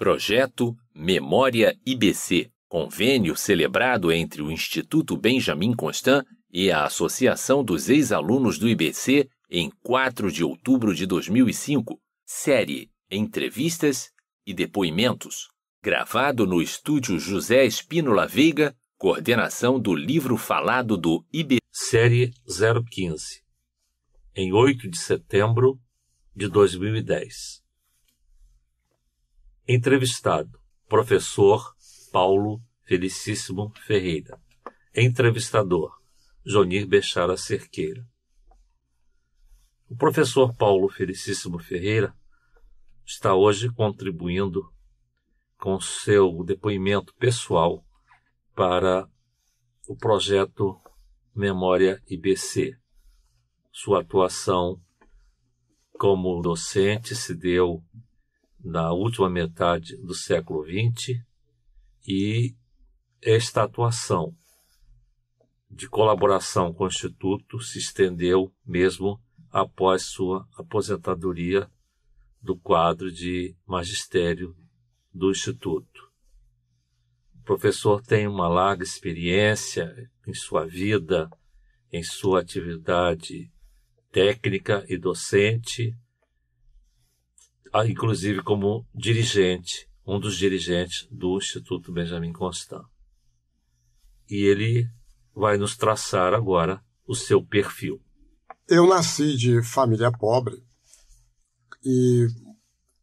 Projeto Memória IBC, convênio celebrado entre o Instituto Benjamin Constant e a Associação dos Ex-Alunos do IBC em 4 de outubro de 2005, série Entrevistas e Depoimentos, gravado no estúdio José Espínola Veiga, coordenação do livro falado do IBC. Série 015, em 8 de setembro de 2010. Entrevistado: Professor Paulo Felicíssimo Ferreira. Entrevistador: Jonir Bechara Cerqueira. O professor Paulo Felicíssimo Ferreira está hoje contribuindo com seu depoimento pessoal para o projeto Memória IBC. Sua atuação como docente se deu na última metade do século XX e esta atuação de colaboração com o Instituto se estendeu mesmo após sua aposentadoria do quadro de magistério do Instituto. O professor tem uma larga experiência em sua vida, em sua atividade técnica e docente, ah, inclusive como dirigente, um dos dirigentes do Instituto Benjamin Constant. E ele vai nos traçar agora o seu perfil. Eu nasci de família pobre e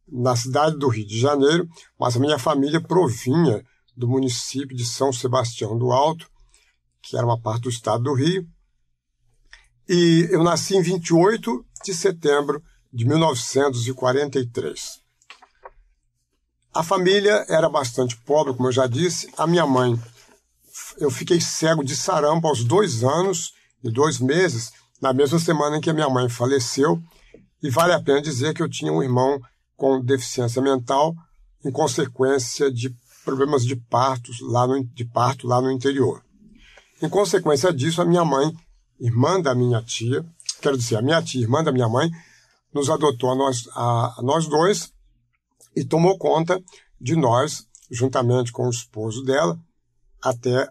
na cidade do Rio de Janeiro, mas a minha família provinha do município de São Sebastião do Alto, que era uma parte do estado do Rio. E eu nasci em 28 de setembro de 1943. A família era bastante pobre, como eu já disse. A minha mãe, eu fiquei cego de sarampo aos dois anos e dois meses, na mesma semana em que a minha mãe faleceu. E vale a pena dizer que eu tinha um irmão com deficiência mental em consequência de problemas de, partos lá no, de parto lá no interior. Em consequência disso, a minha mãe, irmã da minha tia, quero dizer, a minha tia, irmã da minha mãe, nos adotou a nós, a, a nós dois e tomou conta de nós, juntamente com o esposo dela, até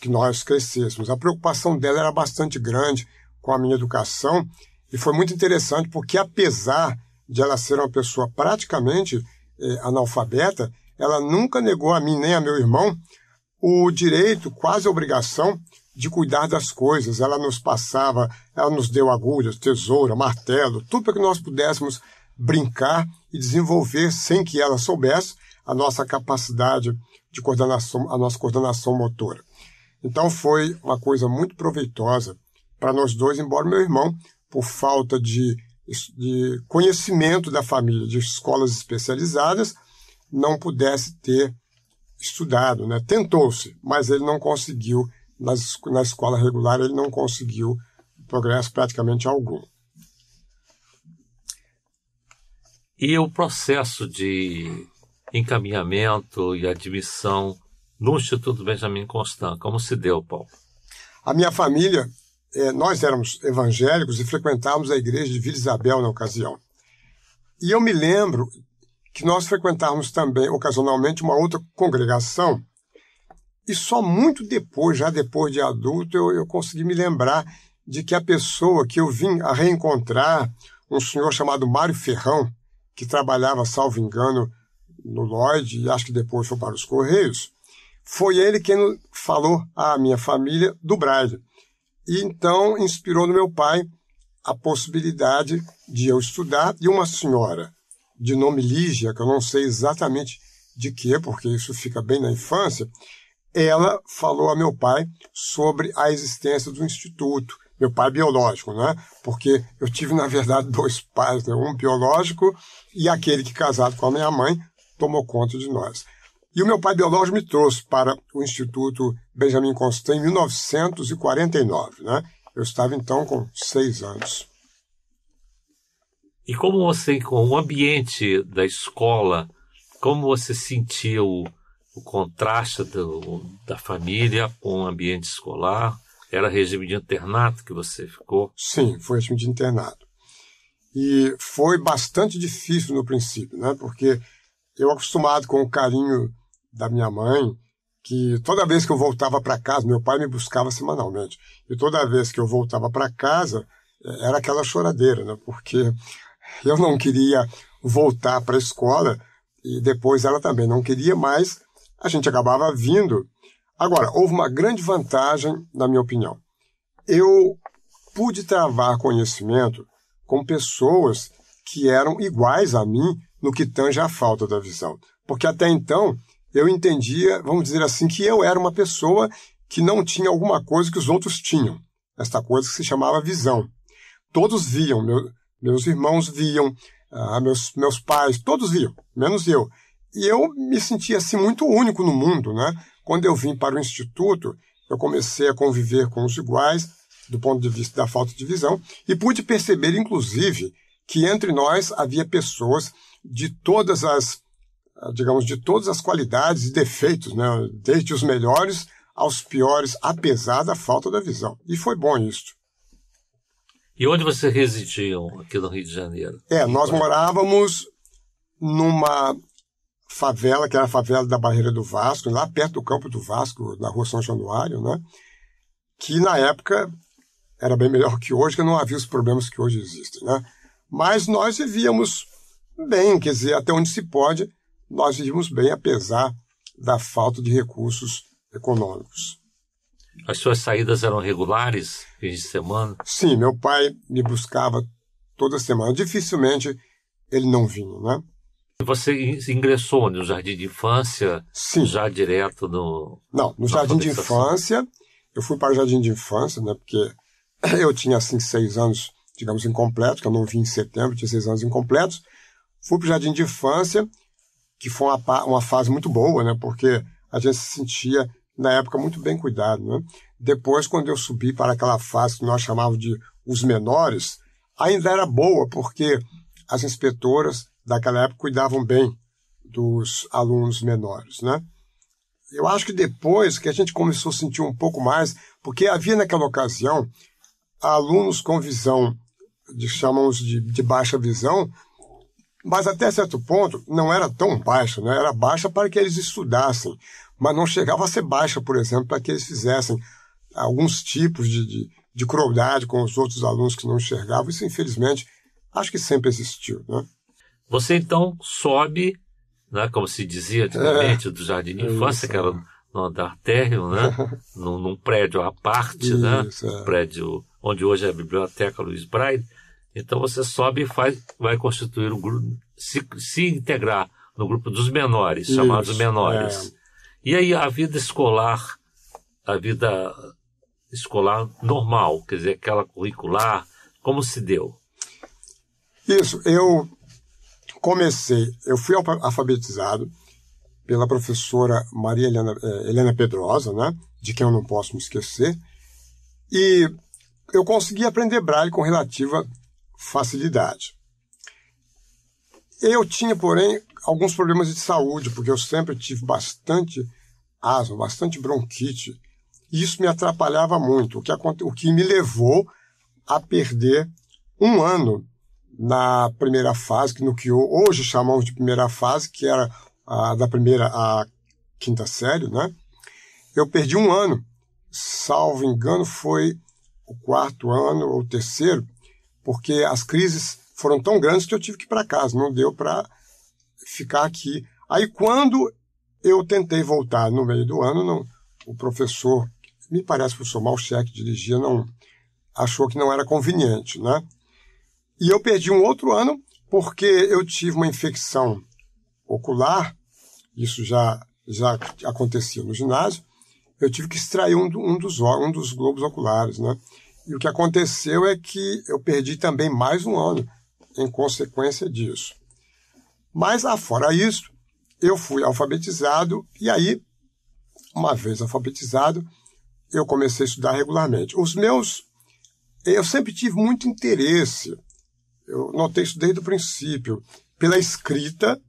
que nós crescêssemos. A preocupação dela era bastante grande com a minha educação e foi muito interessante porque, apesar de ela ser uma pessoa praticamente eh, analfabeta, ela nunca negou a mim nem a meu irmão o direito, quase a obrigação, de cuidar das coisas. Ela nos passava, ela nos deu agulhas, tesoura, martelo, tudo para que nós pudéssemos brincar e desenvolver sem que ela soubesse a nossa capacidade de coordenação, a nossa coordenação motora. Então foi uma coisa muito proveitosa para nós dois, embora meu irmão, por falta de, de conhecimento da família, de escolas especializadas, não pudesse ter estudado, né? Tentou-se, mas ele não conseguiu nas, na escola regular ele não conseguiu progresso praticamente algum. E o processo de encaminhamento e admissão no Instituto Benjamin Constant, como se deu, Paulo? A minha família, é, nós éramos evangélicos e frequentávamos a igreja de Vila Isabel na ocasião. E eu me lembro que nós frequentávamos também, ocasionalmente, uma outra congregação e só muito depois, já depois de adulto, eu, eu consegui me lembrar de que a pessoa que eu vim a reencontrar, um senhor chamado Mário Ferrão, que trabalhava, salvo engano, no Lloyd e acho que depois foi para os Correios, foi ele quem falou à minha família do Braille. E então inspirou no meu pai a possibilidade de eu estudar e uma senhora de nome Lígia, que eu não sei exatamente de que, porque isso fica bem na infância, ela falou a meu pai sobre a existência do instituto. Meu pai biológico, né? Porque eu tive, na verdade, dois pais, né? um biológico e aquele que, casado com a minha mãe, tomou conta de nós. E o meu pai biológico me trouxe para o Instituto Benjamin Constant em 1949, né? Eu estava então com seis anos. E como você, com o ambiente da escola, como você sentiu o contraste do, da família com o ambiente escolar. Era regime de internato que você ficou? Sim, foi regime de internato. E foi bastante difícil no princípio, né? Porque eu acostumado com o carinho da minha mãe, que toda vez que eu voltava para casa, meu pai me buscava semanalmente, e toda vez que eu voltava para casa, é, era aquela choradeira, né? Porque eu não queria voltar para a escola e depois ela também não queria mais a gente acabava vindo. Agora, houve uma grande vantagem, na minha opinião. Eu pude travar conhecimento com pessoas que eram iguais a mim no que tange à falta da visão. Porque até então eu entendia, vamos dizer assim, que eu era uma pessoa que não tinha alguma coisa que os outros tinham. Esta coisa que se chamava visão. Todos viam, meu, meus irmãos viam, ah, meus, meus pais, todos viam, menos eu. E eu me sentia assim muito único no mundo, né? Quando eu vim para o instituto, eu comecei a conviver com os iguais do ponto de vista da falta de visão e pude perceber inclusive que entre nós havia pessoas de todas as, ah, digamos, de todas as qualidades e defeitos, né? Desde os melhores aos piores, apesar da falta da visão. E foi bom isso. E onde vocês residiam aqui no Rio de Janeiro? É, nós morávamos numa favela, que era a favela da Barreira do Vasco, lá perto do campo do Vasco, na rua São Januário, né? que na época era bem melhor que hoje, que não havia os problemas que hoje existem. Né? Mas nós vivíamos bem, quer dizer, até onde se pode, nós vivíamos bem, apesar da falta de recursos econômicos. As suas saídas eram regulares, fins de semana? Sim, meu pai me buscava toda semana. Dificilmente ele não vinha, né? Você ingressou no jardim de infância? Sim. Já direto no. Não, no jardim de infância. Eu fui para o jardim de infância, né? Porque eu tinha, assim, seis anos, digamos, incompletos, que eu não vim em setembro, tinha seis anos incompletos. Fui para o jardim de infância, que foi uma, uma fase muito boa, né? Porque a gente se sentia, na época, muito bem cuidado, né? Depois, quando eu subi para aquela fase que nós chamávamos de os menores, ainda era boa, porque as inspetoras daquela época cuidavam bem dos alunos menores, né? Eu acho que depois que a gente começou a sentir um pouco mais, porque havia naquela ocasião alunos com visão, de, chamamos de, de baixa visão, mas até certo ponto não era tão baixa, né? era baixa para que eles estudassem, mas não chegava a ser baixa, por exemplo, para que eles fizessem alguns tipos de, de, de crueldade com os outros alunos que não enxergavam. Isso, infelizmente, acho que sempre existiu. Né? Você então sobe, né, como se dizia antigamente, é, do jardim de é. É infância, isso, que era no andar térreo, né, num, num, prédio à parte, né, isso, né, é. prédio onde hoje é a Biblioteca Luiz Braille. Então você sobe e faz, vai constituir um grupo, se, se integrar no grupo dos menores, isso, chamados menores. É. E aí a vida escolar, a vida escolar normal, quer dizer, aquela curricular, como se deu? Isso, eu comecei, eu fui alfabetizado pela professora Maria Helena, eh, Helena Pedrosa, né, de quem eu não posso me esquecer, e eu consegui aprender braille com relativa facilidade. Eu tinha, porém, alguns problemas de saúde, porque eu sempre tive bastante asma, bastante bronquite, e isso me atrapalhava muito, o que, o que me levou a perder um ano na primeira fase, que no que hoje chamamos de primeira fase, que era a, da primeira à quinta série, né? Eu perdi um ano, salvo engano, foi o quarto ano ou o terceiro, porque as crises foram tão grandes que eu tive que ir para casa, não deu para ficar aqui. Aí quando eu tentei voltar no meio do ano, não, o professor, me parece que o professor Malchek dirigia, não achou que não era conveniente, né? E eu perdi um outro ano porque eu tive uma infecção ocular, isso já, já acontecia no ginásio, eu tive que extrair um, um dos, um dos globos oculares, né? E o que aconteceu é que eu perdi também mais um ano em consequência disso. Mas, afora ah, isso, eu fui alfabetizado e aí, uma vez alfabetizado, eu comecei a estudar regularmente. Os meus. Eu sempre tive muito interesse eu notei isso desde o princípio, pela escrita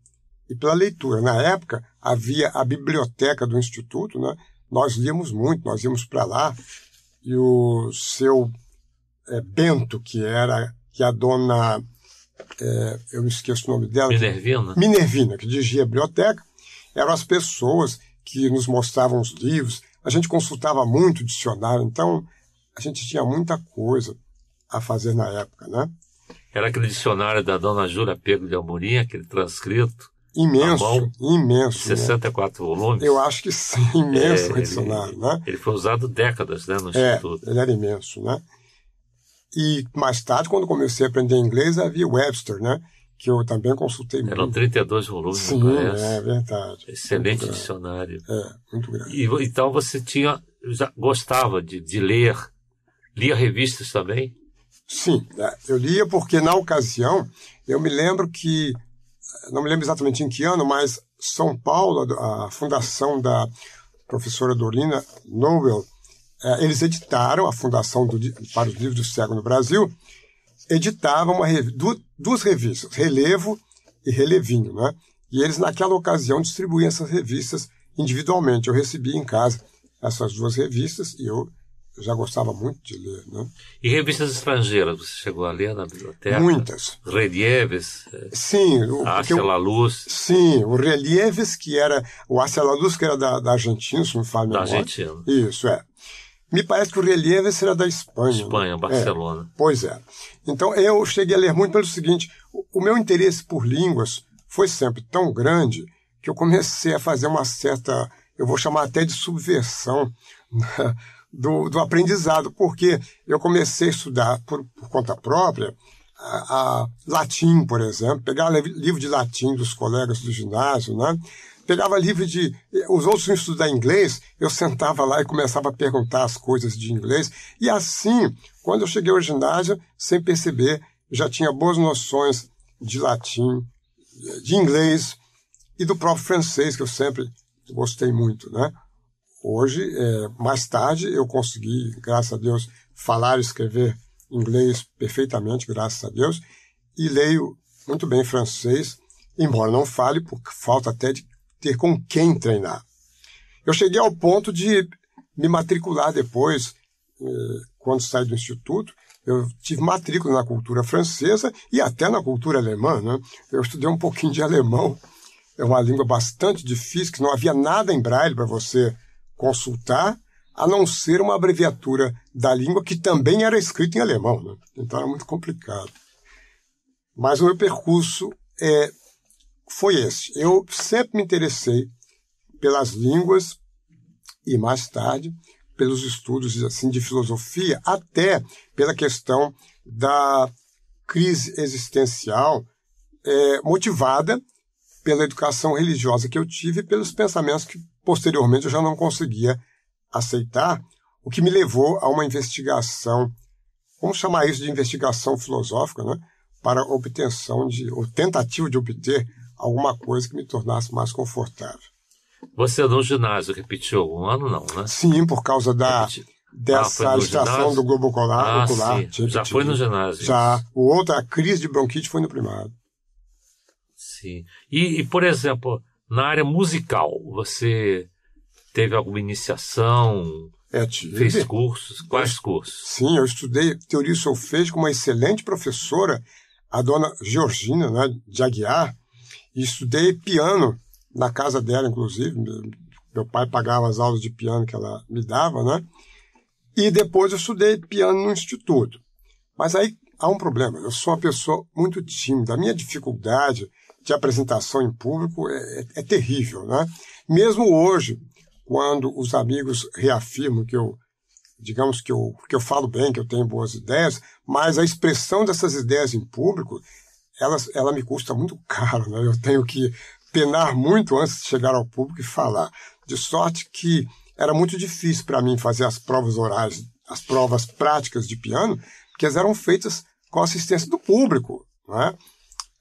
e pela leitura. Na época, havia a biblioteca do Instituto, né? nós líamos muito, nós íamos para lá, e o seu é, Bento, que era que a dona, é, eu me esqueço o nome dela, Minervina, Minervina, que dirigia a biblioteca, eram as pessoas que nos mostravam os livros. A gente consultava muito o dicionário, então a gente tinha muita coisa a fazer na época, né? Era aquele dicionário da dona Jura Pego de Amorim, aquele transcrito. Imenso, mão, imenso. 64 né? volumes. Eu acho que sim, imenso é, o dicionário, ele, né? Ele foi usado décadas, né, no é, Instituto. Ele era imenso, né? E mais tarde, quando comecei a aprender inglês, havia Webster, né? Que eu também consultei Eram muito. 32 volumes, Sim, conhece? é, é verdade. Excelente dicionário. É, muito grande. E, então você tinha, já gostava de, de ler, lia revistas também? Sim, é, eu lia porque na ocasião eu me lembro que, não me lembro exatamente em que ano, mas São Paulo, a fundação da professora Dorina Nobel é, eles editaram, a fundação do, para os livros do cego no Brasil, editava uma, duas revistas, Relevo e Relevinho, né? E eles, naquela ocasião, distribuíam essas revistas individualmente. Eu recebi em casa essas duas revistas e eu já gostava muito de ler. Né? E revistas estrangeiras, você chegou a ler na biblioteca? Muitas. Relieves? Eh, Sim. Acela Luz? Sim, o Relieves, que era... O Acela Luz, que era da, da Argentina, se não me fala Da memória. Argentina. Isso, é. Me parece que o Relieves era da Espanha. Né? Espanha, né? Barcelona. É, pois é. Então, eu cheguei a ler muito pelo seguinte, o, o meu interesse por línguas foi sempre tão grande que eu comecei a fazer uma certa, eu vou chamar até de subversão, do, do aprendizado, porque eu comecei a estudar por, por conta própria a, a, latim, por exemplo, pegava livro de latim dos colegas do ginásio, né? pegava livro de. Os outros iam estudar inglês, eu sentava lá e começava a perguntar as coisas de inglês. E assim, quando eu cheguei ao ginásio, sem perceber, já tinha boas noções de latim, de inglês e do próprio francês, que eu sempre gostei muito, né? Hoje, é, mais tarde, eu consegui, graças a Deus, falar e escrever inglês perfeitamente, graças a Deus, e leio muito bem francês, embora não fale, por falta até de ter com quem treinar. Eu cheguei ao ponto de me matricular depois, é, quando saí do instituto, eu tive matrícula na cultura francesa e até na cultura alemã. Né? Eu estudei um pouquinho de alemão, é uma língua bastante difícil, que não havia nada em braille para você consultar, a não ser uma abreviatura da língua que também era escrita em alemão. Né? Então era muito complicado. Mas o meu percurso é, foi esse. Eu sempre me interessei pelas línguas e mais tarde pelos estudos assim de filosofia, até pela questão da crise existencial é, motivada pela educação religiosa que eu tive e pelos pensamentos que Posteriormente, eu já não conseguia aceitar, o que me levou a uma investigação, vamos chamar isso de investigação filosófica, né? para obtenção de, ou tentativa de obter alguma coisa que me tornasse mais confortável. Você no é ginásio repetiu um ano, não, né? Sim, por causa da, dessa ah, do globo ocular. Ah, ocular sim. Já foi no ginásio. Já. O outro, a crise de bronquite, foi no primário. Sim. E, e por exemplo, na área musical, você teve alguma iniciação? É, tive. Fez cursos? Quais eu, cursos? Sim, eu estudei teoria e solfejo com uma excelente professora, a dona Georgina né, de Aguiar, e estudei piano na casa dela, inclusive. Meu pai pagava as aulas de piano que ela me dava, né? E depois eu estudei piano no instituto. Mas aí há um problema. Eu sou uma pessoa muito tímida. A minha dificuldade de apresentação em público é, é, é terrível, né? Mesmo hoje, quando os amigos reafirmam que eu, digamos que eu, que eu falo bem, que eu tenho boas ideias, mas a expressão dessas ideias em público, elas, ela me custa muito caro, né? Eu tenho que penar muito antes de chegar ao público e falar. De sorte que era muito difícil para mim fazer as provas orais, as provas práticas de piano, porque elas eram feitas com assistência do público, né?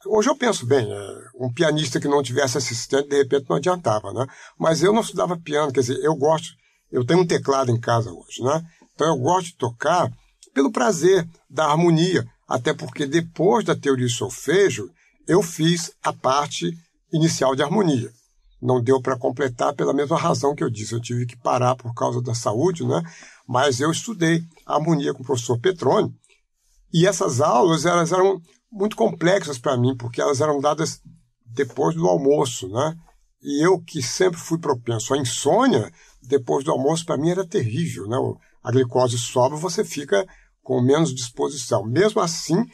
Hoje eu penso bem, né? um pianista que não tivesse assistente, de repente não adiantava, né? Mas eu não estudava piano, quer dizer, eu gosto, eu tenho um teclado em casa hoje, né? Então eu gosto de tocar pelo prazer da harmonia, até porque depois da teoria de solfejo, eu fiz a parte inicial de harmonia. Não deu para completar pela mesma razão que eu disse, eu tive que parar por causa da saúde, né? Mas eu estudei harmonia com o professor Petrone, e essas aulas elas eram muito complexas para mim, porque elas eram dadas depois do almoço, né? E eu que sempre fui propenso à insônia, depois do almoço para mim era terrível, né? A glicose sobe, você fica com menos disposição. Mesmo assim,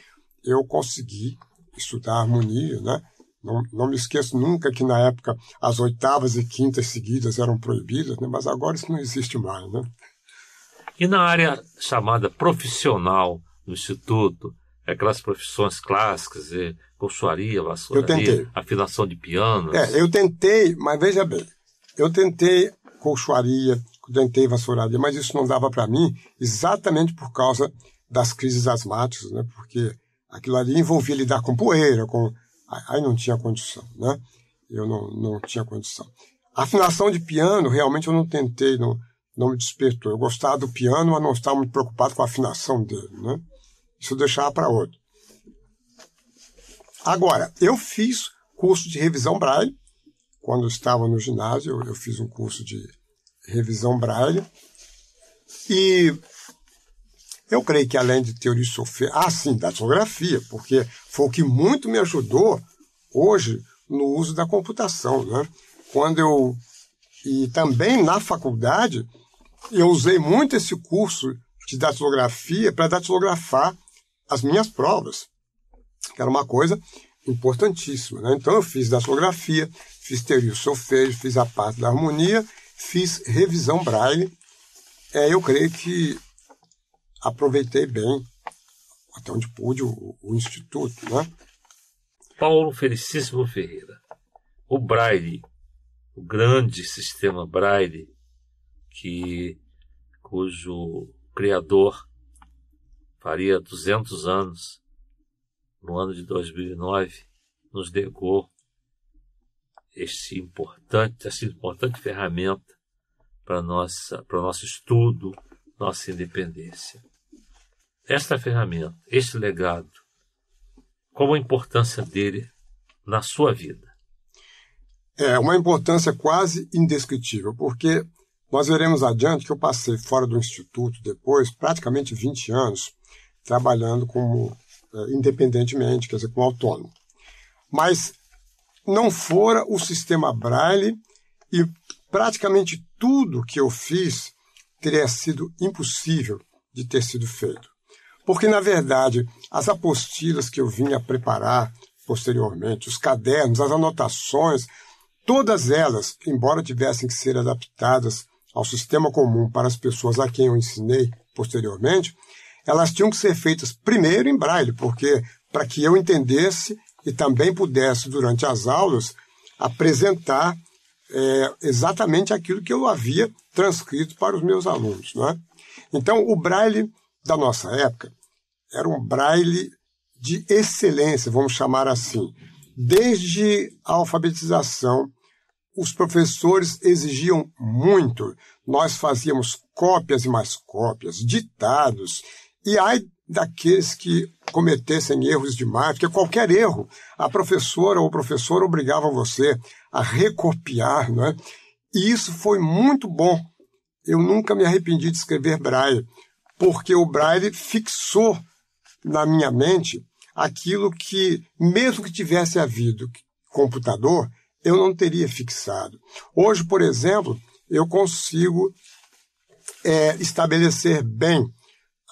eu consegui estudar harmonia, né? Não, não me esqueço nunca que na época as oitavas e quintas seguidas eram proibidas, né? mas agora isso não existe mais. Né? E na área chamada profissional do Instituto, aquelas profissões clássicas, e é, colchoaria, vassouraria, afinação de piano. É, eu tentei, mas veja bem, eu tentei colchoaria, tentei vassouraria, mas isso não dava para mim exatamente por causa das crises asmáticas, né? Porque aquilo ali envolvia lidar com poeira, com aí não tinha condição, né? Eu não, não tinha condição. afinação de piano, realmente eu não tentei, não, não me despertou. Eu gostava do piano, mas não estava muito preocupado com a afinação dele, né? Isso eu deixava para outro. Agora, eu fiz curso de revisão braille. Quando eu estava no ginásio, eu fiz um curso de revisão braille. E eu creio que além de teoria sofrer, ah, sim, datilografia, porque foi o que muito me ajudou hoje no uso da computação. Né? Quando eu. E também na faculdade, eu usei muito esse curso de datilografia para datilografar as minhas provas, que era uma coisa importantíssima. Né? Então eu fiz datilografia, fiz teoria solfejo, fiz a parte da harmonia, fiz revisão braille. É, eu creio que aproveitei bem, até onde pude, o, o instituto. Né? Paulo Felicíssimo Ferreira, o braille, o grande sistema braille, que cujo criador faria 200 anos, no ano de 2009, nos negou este importante, essa importante ferramenta para nossa, para nosso estudo, nossa independência. Esta ferramenta, este legado, qual a importância dele na sua vida? É uma importância quase indescritível, porque nós veremos adiante que eu passei fora do instituto depois, praticamente 20 anos, trabalhando como é, independentemente, quer dizer, como autônomo. Mas não fora o sistema Braille e praticamente tudo que eu fiz teria sido impossível de ter sido feito. Porque, na verdade, as apostilas que eu vinha preparar posteriormente, os cadernos, as anotações, todas elas, embora tivessem que ser adaptadas ao sistema comum para as pessoas a quem eu ensinei posteriormente, elas tinham que ser feitas primeiro em braille, porque para que eu entendesse e também pudesse, durante as aulas, apresentar é, exatamente aquilo que eu havia transcrito para os meus alunos. é? Então, o braille da nossa época era um braille de excelência, vamos chamar assim. Desde a alfabetização, os professores exigiam muito. Nós fazíamos cópias e mais cópias, ditados, e ai daqueles que cometessem erros demais, porque qualquer erro, a professora ou o professor obrigava você a recopiar, não é? E isso foi muito bom. Eu nunca me arrependi de escrever Braille, porque o Braille fixou na minha mente aquilo que, mesmo que tivesse havido computador, eu não teria fixado. Hoje, por exemplo, eu consigo é, estabelecer bem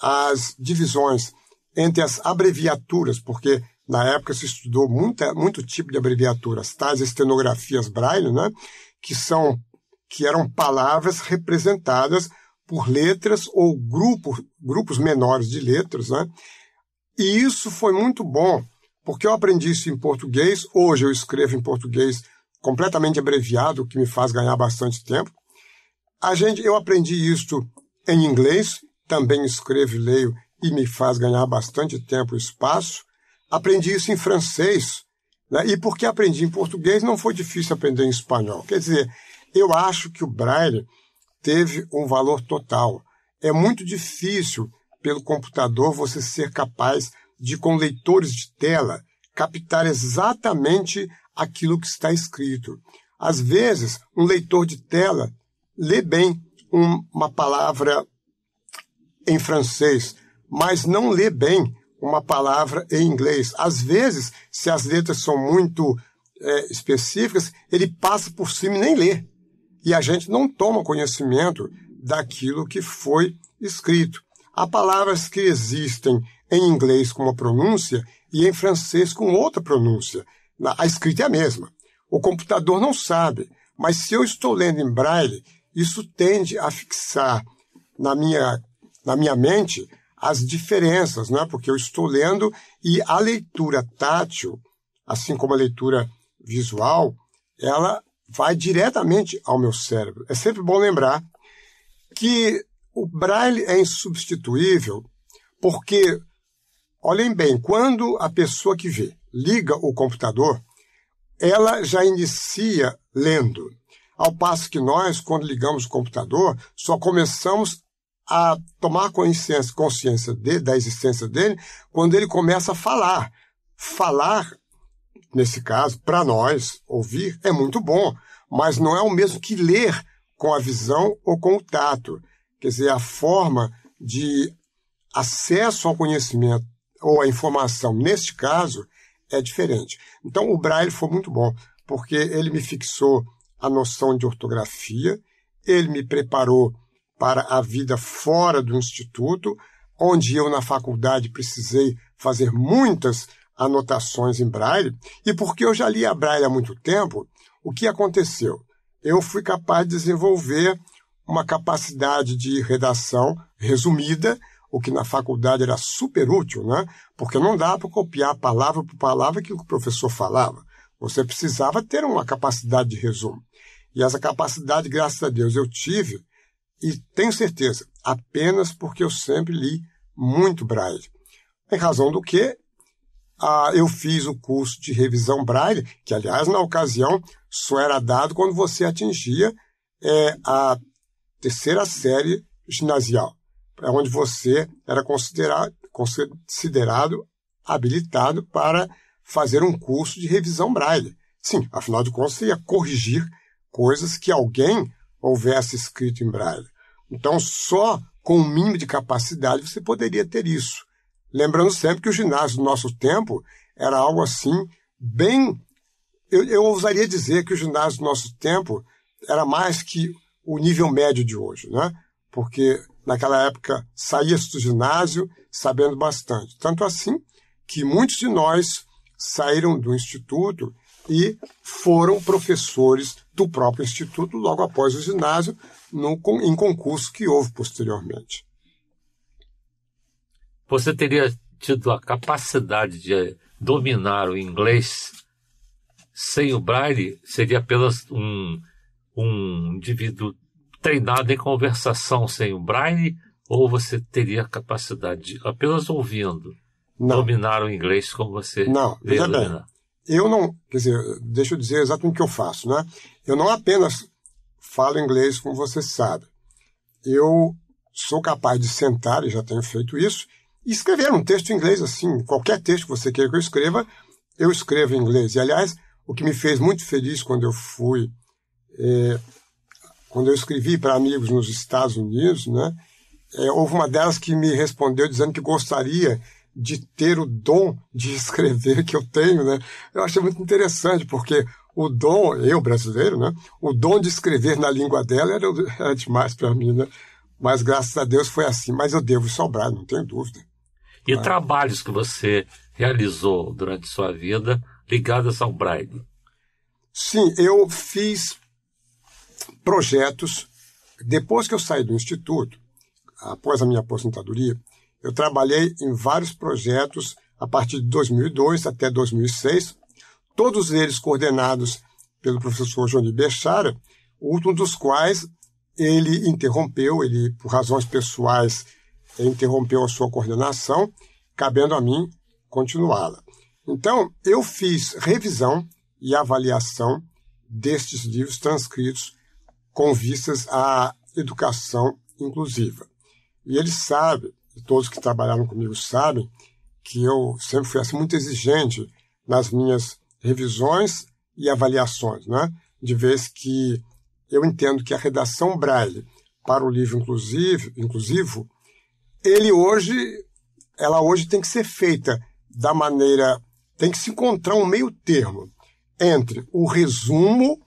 as divisões entre as abreviaturas, porque na época se estudou muita, muito tipo de abreviaturas, tais estenografias braille, né, que, são, que eram palavras representadas por letras ou grupo, grupos menores de letras. Né, e isso foi muito bom, porque eu aprendi isso em português, hoje eu escrevo em português completamente abreviado, o que me faz ganhar bastante tempo. A gente, eu aprendi isso em inglês, também escrevo e leio e me faz ganhar bastante tempo e espaço. Aprendi isso em francês, né? e porque aprendi em português, não foi difícil aprender em espanhol. Quer dizer, eu acho que o braille teve um valor total. É muito difícil pelo computador você ser capaz de, com leitores de tela, captar exatamente aquilo que está escrito. Às vezes, um leitor de tela lê bem uma palavra em francês, mas não lê bem uma palavra em inglês. Às vezes, se as letras são muito é, específicas, ele passa por cima e nem lê. E a gente não toma conhecimento daquilo que foi escrito. Há palavras que existem em inglês com uma pronúncia e em francês com outra pronúncia. A escrita é a mesma. O computador não sabe, mas se eu estou lendo em braille, isso tende a fixar na minha na minha mente as diferenças, é porque eu estou lendo e a leitura tátil, assim como a leitura visual, ela vai diretamente ao meu cérebro. É sempre bom lembrar que o braille é insubstituível porque, olhem bem, quando a pessoa que vê liga o computador, ela já inicia lendo. Ao passo que nós, quando ligamos o computador, só começamos a tomar consciência, consciência de, da existência dele quando ele começa a falar. Falar, nesse caso, para nós, ouvir, é muito bom, mas não é o mesmo que ler com a visão ou com o tato. Quer dizer, a forma de acesso ao conhecimento ou à informação, neste caso, é diferente. Então, o Braille foi muito bom, porque ele me fixou a noção de ortografia, ele me preparou para a vida fora do instituto, onde eu na faculdade precisei fazer muitas anotações em braille, e porque eu já lia braille há muito tempo, o que aconteceu? Eu fui capaz de desenvolver uma capacidade de redação resumida, o que na faculdade era super útil, né? porque não dá para copiar palavra por palavra que o professor falava. Você precisava ter uma capacidade de resumo. E essa capacidade, graças a Deus, eu tive e tenho certeza, apenas porque eu sempre li muito Braille. Em razão do que, ah, eu fiz o curso de revisão Braille, que, aliás, na ocasião, só era dado quando você atingia é, a terceira série ginasial, é onde você era considerado, considerado habilitado para fazer um curso de revisão Braille. Sim, afinal de contas, você ia corrigir coisas que alguém houvesse escrito em Braille. Então, só com o um mínimo de capacidade você poderia ter isso. Lembrando sempre que o ginásio do nosso tempo era algo assim, bem. Eu, eu ousaria dizer que o ginásio do nosso tempo era mais que o nível médio de hoje, né? Porque naquela época saía-se do ginásio sabendo bastante. Tanto assim que muitos de nós saíram do instituto e foram professores do próprio instituto logo após o ginásio, no, em concurso que houve posteriormente. Você teria tido a capacidade de dominar o inglês sem o braille? Seria apenas um, um indivíduo treinado em conversação sem o braille? Ou você teria a capacidade de, apenas ouvindo, não. dominar o inglês como você Não, veja bem. Eu não, quer dizer, deixa eu dizer exatamente o que eu faço, né? Eu não apenas falo inglês, como você sabe. Eu sou capaz de sentar, e já tenho feito isso, e escrever um texto em inglês assim. Qualquer texto que você queira que eu escreva, eu escrevo em inglês. E, aliás, o que me fez muito feliz quando eu fui. É, quando eu escrevi para amigos nos Estados Unidos, né, é, houve uma delas que me respondeu dizendo que gostaria de ter o dom de escrever que eu tenho, né? Eu achei muito interessante, porque o dom, eu brasileiro, né? O dom de escrever na língua dela era, era demais para mim, né? Mas graças a Deus foi assim. Mas eu devo sobrar, não tenho dúvida. E Mas... trabalhos que você realizou durante sua vida ligados ao Braille? Sim, eu fiz projetos. Depois que eu saí do instituto, após a minha aposentadoria, eu trabalhei em vários projetos a partir de 2002 até 2006, todos eles coordenados pelo professor João de Bechara, último dos quais ele interrompeu, ele, por razões pessoais, interrompeu a sua coordenação, cabendo a mim continuá-la. Então, eu fiz revisão e avaliação destes livros transcritos com vistas à educação inclusiva. E ele sabe, todos que trabalharam comigo sabem, que eu sempre fui assim, muito exigente nas minhas revisões e avaliações, né? de vez que eu entendo que a redação Braille para o livro inclusive, inclusivo, ele hoje, ela hoje tem que ser feita da maneira, tem que se encontrar um meio termo entre o resumo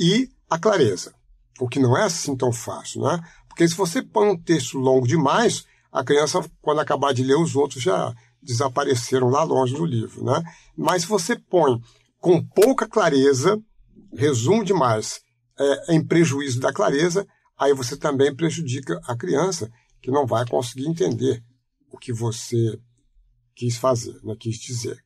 e a clareza, o que não é assim tão fácil, né? Porque se você põe um texto longo demais, a criança, quando acabar de ler os outros, já desapareceram lá longe do livro. Né? Mas você põe com pouca clareza, resumo demais, é, em prejuízo da clareza, aí você também prejudica a criança, que não vai conseguir entender o que você quis fazer, né, quis dizer.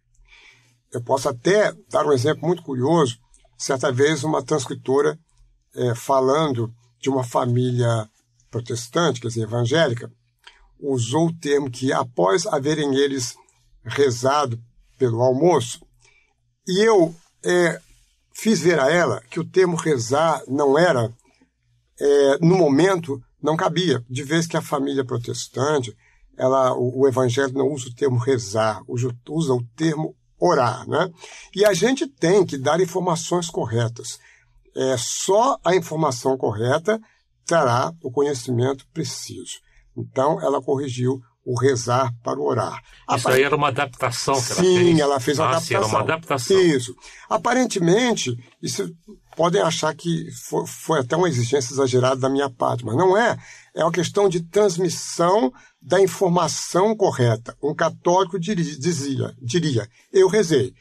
Eu posso até dar um exemplo muito curioso. Certa vez, uma transcritora é, falando de uma família protestante, quer dizer, evangélica, usou o termo que, após haverem eles rezado pelo almoço, e eu é, fiz ver a ela que o termo rezar não era, é, no momento, não cabia, de vez que a família protestante, ela, o, o evangelho não usa o termo rezar, usa o termo orar, né? E a gente tem que dar informações corretas. É, só a informação correta trará o conhecimento preciso. Então, ela corrigiu o rezar para o orar. Isso Apare... aí era uma adaptação que Sim, ela fez. Ah, sim, ela fez uma, ah, adaptação. Era uma adaptação. Isso. Aparentemente, isso podem achar que foi, foi, até uma exigência exagerada da minha parte, mas não é. É uma questão de transmissão da informação correta. Um católico diria, dizia, diria eu rezei.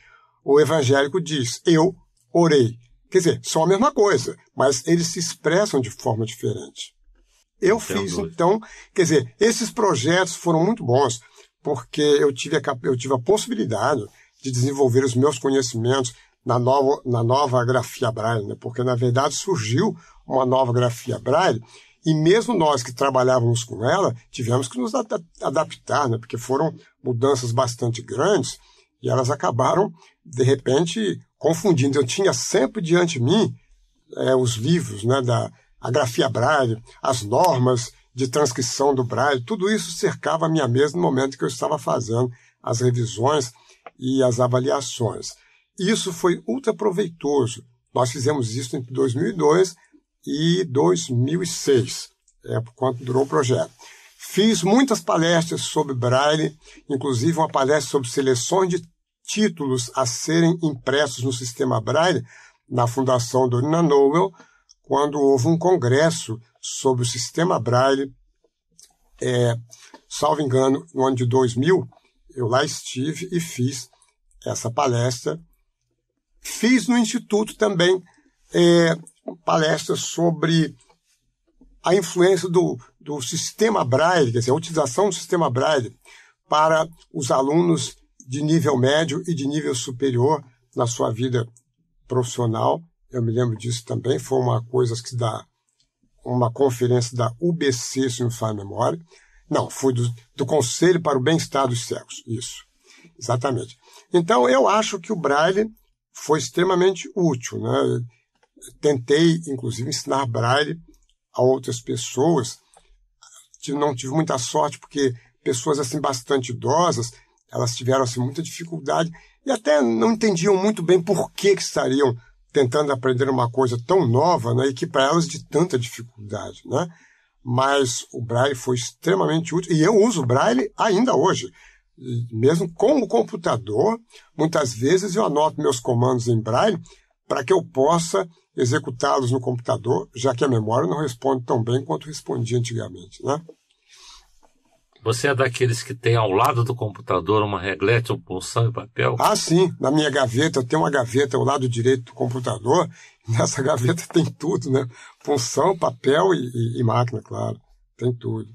O evangélico diz, eu orei. Quer dizer, são a mesma coisa, mas eles se expressam de forma diferente. Eu Entendo. fiz, então, quer dizer, esses projetos foram muito bons, porque eu tive a, eu tive a possibilidade de desenvolver os meus conhecimentos na nova, na nova grafia Braille, né? porque na verdade surgiu uma nova grafia Braille e mesmo nós que trabalhávamos com ela tivemos que nos adaptar, né? porque foram mudanças bastante grandes e elas acabaram, de repente, confundindo. Eu tinha sempre diante de mim é, os livros né, da, a grafia Braille, as normas de transcrição do Braille, tudo isso cercava a minha mesa no momento que eu estava fazendo as revisões e as avaliações. Isso foi ultra proveitoso. Nós fizemos isso entre 2002 e 2006, é por quanto durou o projeto. Fiz muitas palestras sobre Braille, inclusive uma palestra sobre seleção de títulos a serem impressos no sistema Braille na Fundação Dorina Nobel, quando houve um congresso sobre o sistema Braille, é, salvo engano, no ano de 2000, eu lá estive e fiz essa palestra. Fiz no Instituto também é, palestras sobre a influência do, do sistema Braille, quer dizer, a utilização do sistema Braille para os alunos de nível médio e de nível superior na sua vida profissional eu me lembro disso também, foi uma coisa que da uma conferência da UBC, se não faz memória. Não, foi do, do Conselho para o Bem-Estar dos Cegos, isso, exatamente. Então, eu acho que o Braille foi extremamente útil. Né? tentei, inclusive, ensinar Braille a outras pessoas. Não tive muita sorte, porque pessoas assim bastante idosas, elas tiveram assim, muita dificuldade e até não entendiam muito bem por que, que estariam tentando aprender uma coisa tão nova né, e que para elas é de tanta dificuldade. Né? Mas o Braille foi extremamente útil e eu uso o Braille ainda hoje. mesmo com o computador, muitas vezes eu anoto meus comandos em Braille para que eu possa executá-los no computador, já que a memória não responde tão bem quanto respondia antigamente. Né? Você é daqueles que tem ao lado do computador uma reglete, um punção e papel? Ah, sim. Na minha gaveta, eu tenho uma gaveta ao lado direito do computador. Nessa gaveta tem tudo, né? Punção, papel e, e, e máquina, claro. Tem tudo.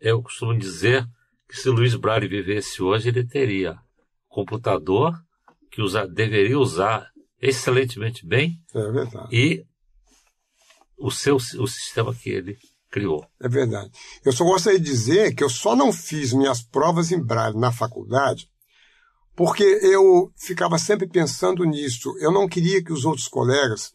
Eu costumo dizer que se Luiz Brari vivesse hoje, ele teria computador que usa, deveria usar excelentemente bem. É verdade. E o seu o sistema que ele criou. É verdade. Eu só gostaria de dizer que eu só não fiz minhas provas em braille na faculdade porque eu ficava sempre pensando nisso. Eu não queria que os outros colegas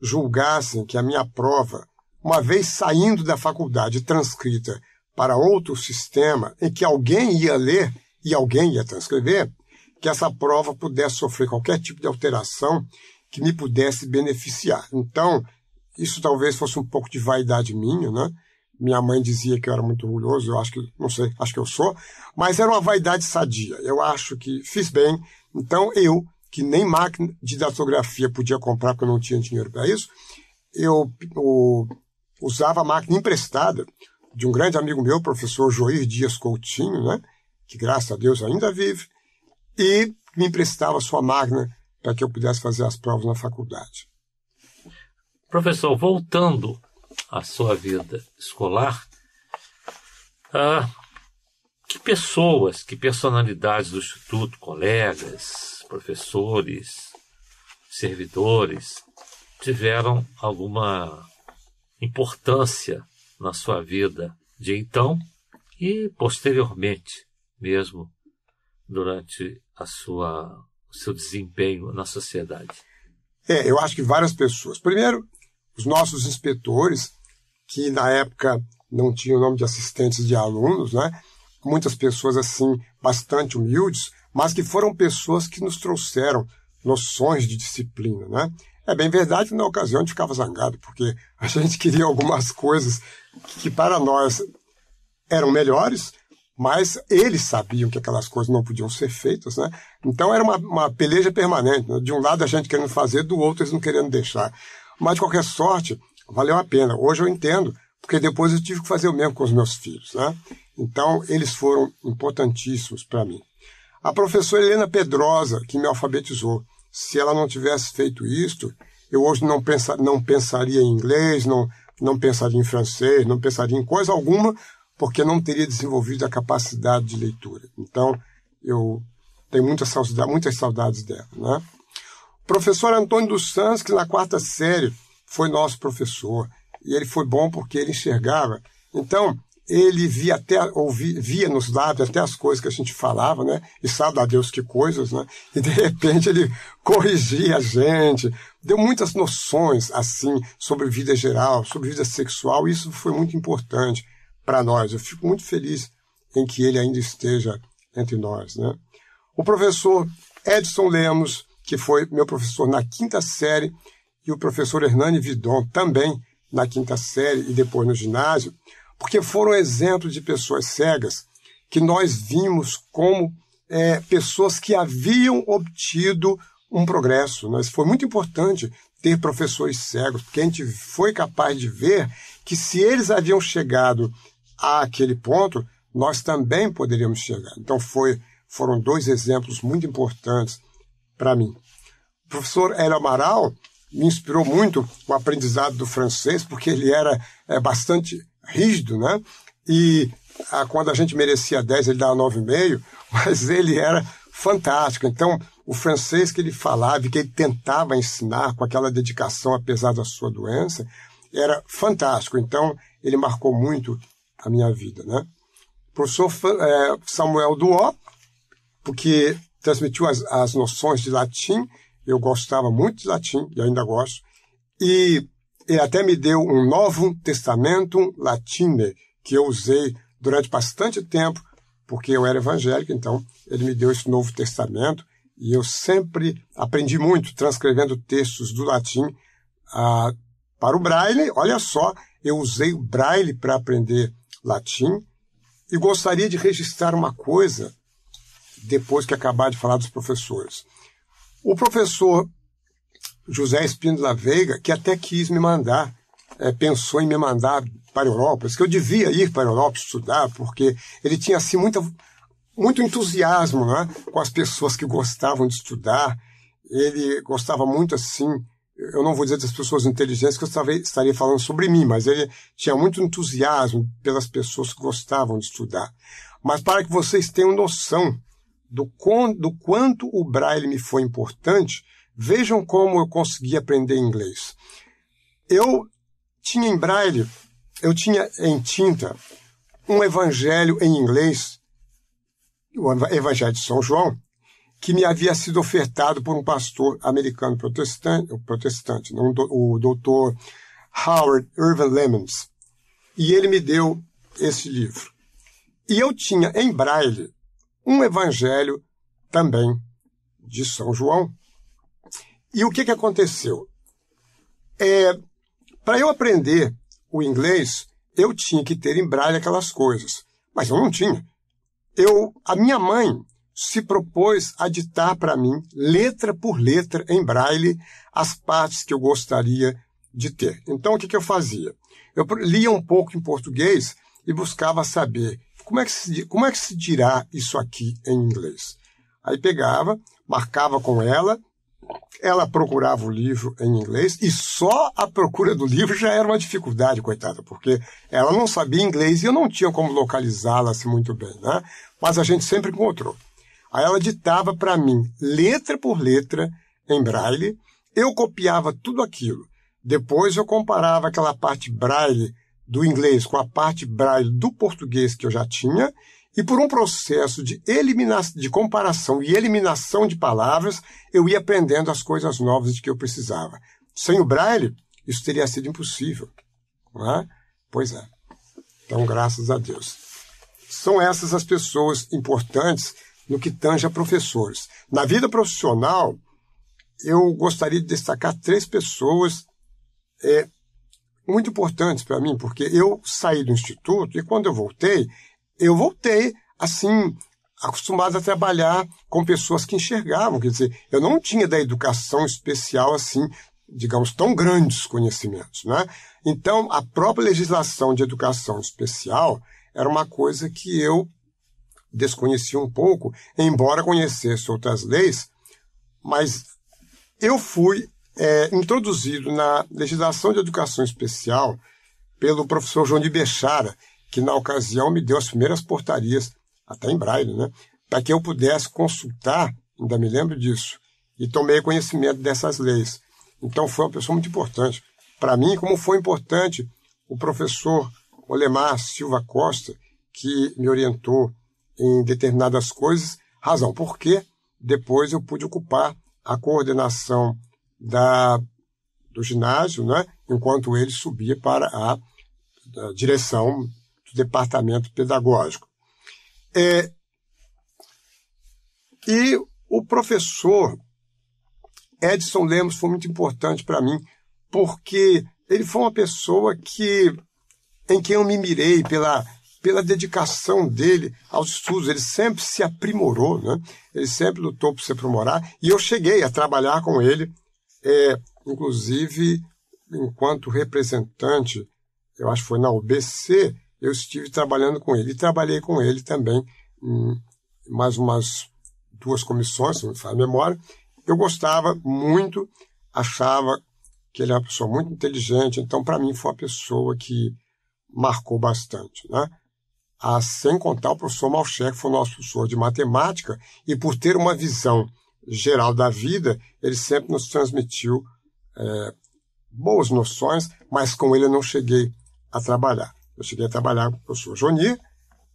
julgassem que a minha prova, uma vez saindo da faculdade transcrita para outro sistema, em que alguém ia ler e alguém ia transcrever, que essa prova pudesse sofrer qualquer tipo de alteração que me pudesse beneficiar. Então, isso talvez fosse um pouco de vaidade minha, né? Minha mãe dizia que eu era muito orgulhoso, eu acho que, não sei, acho que eu sou, mas era uma vaidade sadia. Eu acho que fiz bem, então eu, que nem máquina de datografia podia comprar porque eu não tinha dinheiro para isso, eu, usava a máquina emprestada de um grande amigo meu, professor Joir Dias Coutinho, né? que graças a Deus ainda vive, e me emprestava sua máquina para que eu pudesse fazer as provas na faculdade. Professor, voltando à sua vida escolar, ah, que pessoas, que personalidades do Instituto, colegas, professores, servidores, tiveram alguma importância na sua vida de então e posteriormente mesmo durante a sua o seu desempenho na sociedade? É, eu acho que várias pessoas. Primeiro, os nossos inspetores, que na época não tinham o nome de assistentes de alunos, né? muitas pessoas assim bastante humildes, mas que foram pessoas que nos trouxeram noções de disciplina, né? É bem verdade que na ocasião a gente ficava zangado, porque a gente queria algumas coisas que para nós eram melhores, mas eles sabiam que aquelas coisas não podiam ser feitas, né? Então era uma, uma peleja permanente, né? de um lado a gente querendo fazer, do outro eles não querendo deixar. Mas, de qualquer sorte, valeu a pena. Hoje eu entendo, porque depois eu tive que fazer o mesmo com os meus filhos. Né? Então, eles foram importantíssimos para mim. A professora Helena Pedrosa, que me alfabetizou, se ela não tivesse feito isto, eu hoje não, pensa, não pensaria em inglês, não, não pensaria em francês, não pensaria em coisa alguma, porque não teria desenvolvido a capacidade de leitura. Então, eu tenho muita saudade, muitas saudades dela. Né? Professor Antônio dos Santos, que na quarta série foi nosso professor, e ele foi bom porque ele enxergava. Então, ele via até ouvia, via nos lábios até as coisas que a gente falava, né? E sabe a ah, Deus que coisas, né? E de repente ele corrigia a gente, deu muitas noções assim sobre vida geral, sobre vida sexual, e isso foi muito importante para nós. Eu fico muito feliz em que ele ainda esteja entre nós, né? O professor Edson Lemos que foi meu professor na quinta série, e o professor Hernani Vidon também na quinta série e depois no ginásio, porque foram exemplos de pessoas cegas que nós vimos como é, pessoas que haviam obtido um progresso. Mas foi muito importante ter professores cegos, porque a gente foi capaz de ver que se eles haviam chegado àquele ponto, nós também poderíamos chegar. Então foi, foram dois exemplos muito importantes para mim. O professor Hélio Amaral me inspirou muito o aprendizado do francês, porque ele era é, bastante rígido, né? E a, ah, quando a gente merecia 10, ele dava 9,5, mas ele era fantástico. Então, o francês que ele falava e que ele tentava ensinar com aquela dedicação, apesar da sua doença, era fantástico. Então, ele marcou muito a minha vida, né? O professor eh, Samuel Duó, porque transmitiu as, as noções de latim. Eu gostava muito de latim e ainda gosto. E ele até me deu um Novo Testamento Latine, que eu usei durante bastante tempo, porque eu era evangélico, então ele me deu esse Novo Testamento, e eu sempre aprendi muito transcrevendo textos do latim ah, para o braille. Olha só, eu usei o braille para aprender latim, e gostaria de registrar uma coisa depois que acabar de falar dos professores. O professor José Espíndola Veiga, que até quis me mandar, é, pensou em me mandar para a Europa, que eu devia ir para a Europa estudar, porque ele tinha assim muita, muito entusiasmo né, com as pessoas que gostavam de estudar. Ele gostava muito assim, eu não vou dizer das pessoas inteligentes, que eu estava, estaria falando sobre mim, mas ele tinha muito entusiasmo pelas pessoas que gostavam de estudar. Mas para que vocês tenham noção do, do quanto o braille me foi importante, vejam como eu consegui aprender inglês. Eu tinha em braille, eu tinha em tinta, um evangelho em inglês, o Evangelho de São João, que me havia sido ofertado por um pastor americano protestante, protestante o doutor Howard Irvin Lemons. E ele me deu esse livro. E eu tinha em braille um evangelho também de São João. E o que, que aconteceu? É, Para eu aprender o inglês, eu tinha que ter em braille aquelas coisas, mas eu não tinha. Eu, a minha mãe se propôs a ditar para mim, letra por letra, em braille, as partes que eu gostaria de ter. Então, o que, que eu fazia? Eu lia um pouco em português e buscava saber como é que se, como é que se dirá isso aqui em inglês? Aí pegava, marcava com ela, ela procurava o livro em inglês e só a procura do livro já era uma dificuldade, coitada, porque ela não sabia inglês e eu não tinha como localizá-la assim, muito bem, né? Mas a gente sempre encontrou. Aí ela ditava para mim, letra por letra, em braille, eu copiava tudo aquilo. Depois eu comparava aquela parte braille do inglês com a parte braille do português que eu já tinha e por um processo de, eliminação, de comparação e eliminação de palavras, eu ia aprendendo as coisas novas de que eu precisava. Sem o braille, isso teria sido impossível. Não é? Pois é. Então, graças a Deus. São essas as pessoas importantes no que tange a professores. Na vida profissional, eu gostaria de destacar três pessoas é, muito importantes para mim, porque eu saí do instituto e quando eu voltei, eu voltei assim, acostumado a trabalhar com pessoas que enxergavam, quer dizer, eu não tinha da educação especial assim, digamos, tão grandes conhecimentos, né? Então, a própria legislação de educação especial era uma coisa que eu desconhecia um pouco, embora conhecesse outras leis, mas eu fui é, introduzido na legislação de educação especial pelo professor João de Bechara, que na ocasião me deu as primeiras portarias, até em braille, né, para que eu pudesse consultar, ainda me lembro disso, e tomei conhecimento dessas leis. Então foi uma pessoa muito importante. Para mim, como foi importante o professor Olemar Silva Costa, que me orientou em determinadas coisas, razão porque depois eu pude ocupar a coordenação da, do ginásio, né? enquanto ele subia para a, a direção do departamento pedagógico. É, e o professor Edson Lemos foi muito importante para mim, porque ele foi uma pessoa que em quem eu me mirei pela, pela dedicação dele aos estudos. Ele sempre se aprimorou, né? ele sempre lutou por se aprimorar, e eu cheguei a trabalhar com ele é, inclusive, enquanto representante, eu acho que foi na UBC, eu estive trabalhando com ele. E trabalhei com ele também em mais umas duas comissões, se não me faz memória. Eu gostava muito, achava que ele era uma pessoa muito inteligente, então para mim foi uma pessoa que marcou bastante, né? Ah, sem contar o professor Malcher, que foi nosso professor de matemática, e por ter uma visão geral da vida, ele sempre nos transmitiu é, boas noções, mas com ele eu não cheguei a trabalhar. Eu cheguei a trabalhar com o professor Joni,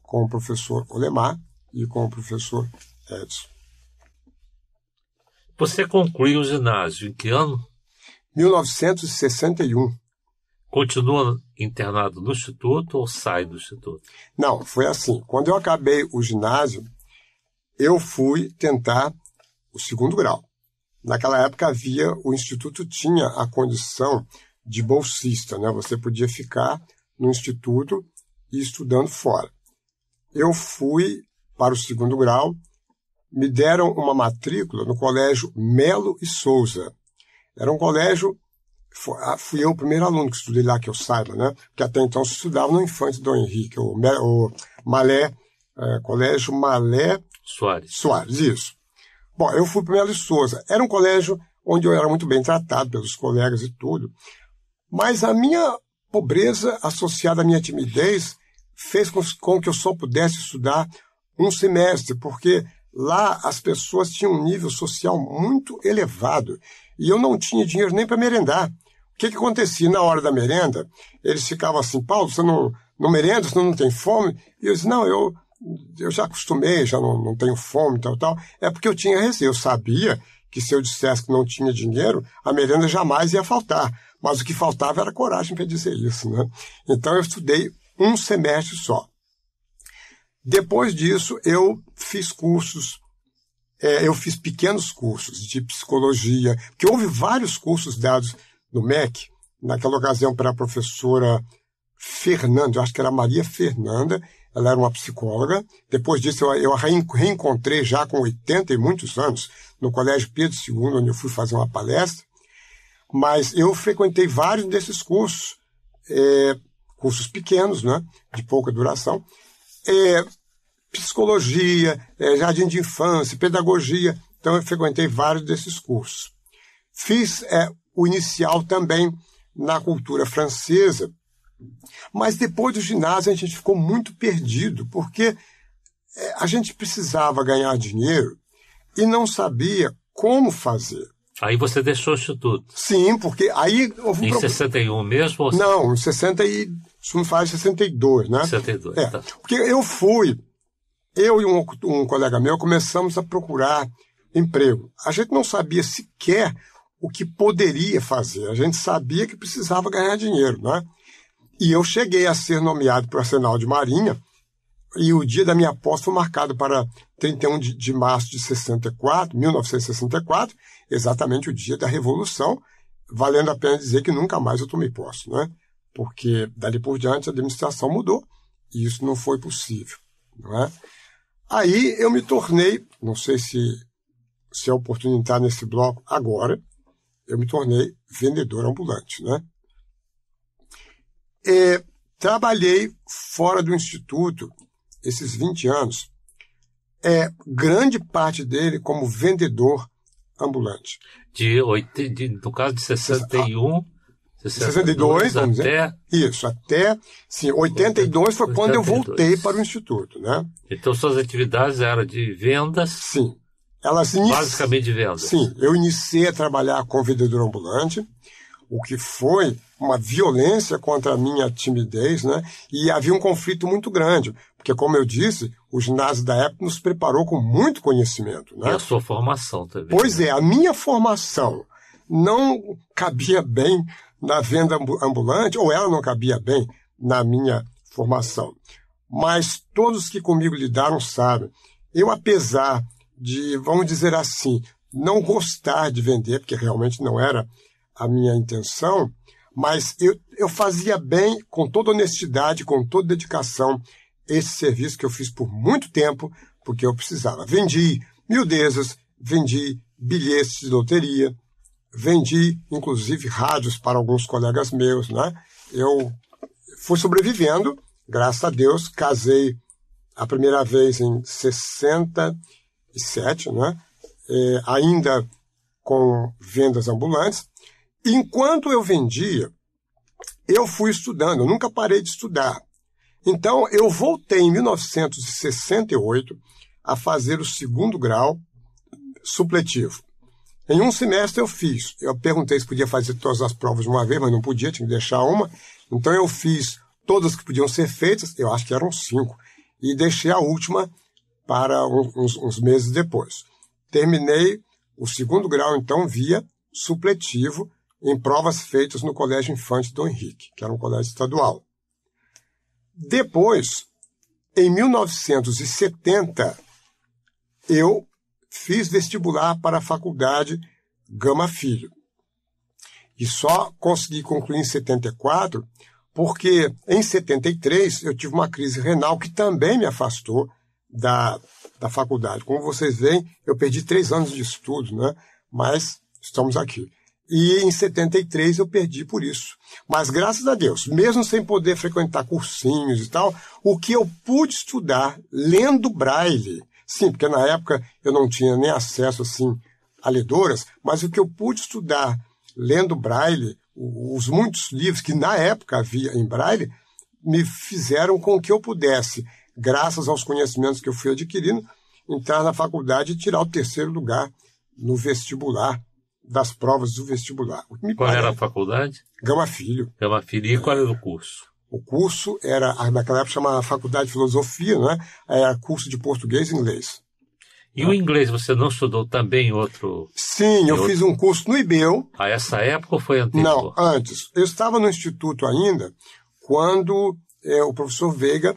com o professor Olemar e com o professor Edson. Você concluiu o ginásio em que ano? 1961. Continua internado no instituto ou sai do instituto? Não, foi assim. Quando eu acabei o ginásio, eu fui tentar o segundo grau. Naquela época havia, o instituto tinha a condição de bolsista, né? Você podia ficar no instituto e estudando fora. Eu fui para o segundo grau, me deram uma matrícula no colégio Melo e Souza. Era um colégio, fui eu o primeiro aluno que estudei lá, que eu saiba, né? Porque até então se estudava no Infante Dom Henrique, o, Malé, é, Colégio Malé Soares. Soares, isso. Bom, eu fui para o Melo Souza. Era um colégio onde eu era muito bem tratado pelos colegas e tudo. Mas a minha pobreza associada à minha timidez fez com, com que eu só pudesse estudar um semestre, porque lá as pessoas tinham um nível social muito elevado e eu não tinha dinheiro nem para merendar. O que, que acontecia? Na hora da merenda, eles ficavam assim, Paulo, você não, não merenda, você não tem fome? E eu disse, não, eu eu já acostumei, já não, não tenho fome, tal, tal, é porque eu tinha receio. Eu sabia que se eu dissesse que não tinha dinheiro, a merenda jamais ia faltar. Mas o que faltava era coragem para dizer isso, né? Então eu estudei um semestre só. Depois disso, eu fiz cursos, é, eu fiz pequenos cursos de psicologia, porque houve vários cursos dados no MEC, naquela ocasião para a professora Fernanda, eu acho que era Maria Fernanda, ela era uma psicóloga. Depois disso, eu, a reencontrei já com 80 e muitos anos no Colégio Pedro II, onde eu fui fazer uma palestra. Mas eu frequentei vários desses cursos, é, cursos pequenos, né, de pouca duração. É, psicologia, é, jardim de infância, pedagogia. Então, eu frequentei vários desses cursos. Fiz é, o inicial também na cultura francesa, mas depois do ginásio a gente ficou muito perdido, porque é, a gente precisava ganhar dinheiro e não sabia como fazer. Aí você deixou isso tudo. Sim, porque aí houve um Em um 61 mesmo? Ou... Não, em 60 e... Isso não faz 62, né? 62, é, tá. Porque eu fui, eu e um, um colega meu começamos a procurar emprego. A gente não sabia sequer o que poderia fazer. A gente sabia que precisava ganhar dinheiro, né? E eu cheguei a ser nomeado para o Arsenal de Marinha, e o dia da minha posse foi marcado para 31 de, de março de 64, 1964, exatamente o dia da Revolução, valendo a pena dizer que nunca mais eu tomei posse, né? porque dali por diante a administração mudou e isso não foi possível. Não é? Aí eu me tornei, não sei se, se é oportunidade nesse bloco agora, eu me tornei vendedor ambulante. Né? E é, trabalhei fora do instituto esses 20 anos, é grande parte dele como vendedor ambulante. De, 8, de no caso de 61 62, vamos dizer. Até... Isso, até. Sim, 82 foi quando 82. eu voltei para o Instituto, né? Então suas atividades eram de vendas? Sim. Elas inici... Basicamente de vendas. Sim, eu iniciei a trabalhar com vendedor ambulante o que foi uma violência contra a minha timidez, né? E havia um conflito muito grande, porque, como eu disse, o ginásio da época nos preparou com muito conhecimento, né? E a sua formação também. Pois né? é, a minha formação não cabia bem na venda ambulante, ou ela não cabia bem na minha formação. Mas todos que comigo lidaram sabem. Eu, apesar de, vamos dizer assim, não gostar de vender, porque realmente não era a minha intenção, mas eu, eu fazia bem, com toda honestidade, com toda dedicação, esse serviço que eu fiz por muito tempo, porque eu precisava. Vendi miudezas, vendi bilhetes de loteria, vendi, inclusive, rádios para alguns colegas meus, né? Eu fui sobrevivendo, graças a Deus, casei a primeira vez em 67, né? É, ainda com vendas ambulantes, Enquanto eu vendia, eu fui estudando, eu nunca parei de estudar. Então, eu voltei em 1968 a fazer o segundo grau supletivo. Em um semestre eu fiz. Eu perguntei se podia fazer todas as provas de uma vez, mas não podia, tinha que deixar uma. Então eu fiz todas que podiam ser feitas, eu acho que eram cinco, e deixei a última para uns, uns meses depois. Terminei o segundo grau, então, via supletivo, em provas feitas no Colégio Infante Dom Henrique, que era um colégio estadual. Depois, em 1970, eu fiz vestibular para a faculdade Gama Filho. E só consegui concluir em 74, porque em 73 eu tive uma crise renal que também me afastou da, da faculdade. Como vocês veem, eu perdi três anos de estudo, né? mas estamos aqui. E em 73 eu perdi por isso. Mas graças a Deus, mesmo sem poder frequentar cursinhos e tal, o que eu pude estudar lendo braille, sim, porque na época eu não tinha nem acesso assim a ledoras, mas o que eu pude estudar lendo braille, os muitos livros que na época havia em braille, me fizeram com que eu pudesse, graças aos conhecimentos que eu fui adquirindo, entrar na faculdade e tirar o terceiro lugar no vestibular das provas do vestibular. qual era a faculdade? Gama Filho. Gama Filho. E qual era o curso? O curso era, ah, naquela época chamava Faculdade de Filosofia, né? Era curso de português e inglês. E o inglês você não estudou também outro? Sim, eu outro... fiz um curso no IBEU. A ah, essa época ou foi anterior? Não, antes. Eu estava no instituto ainda quando é, o professor Veiga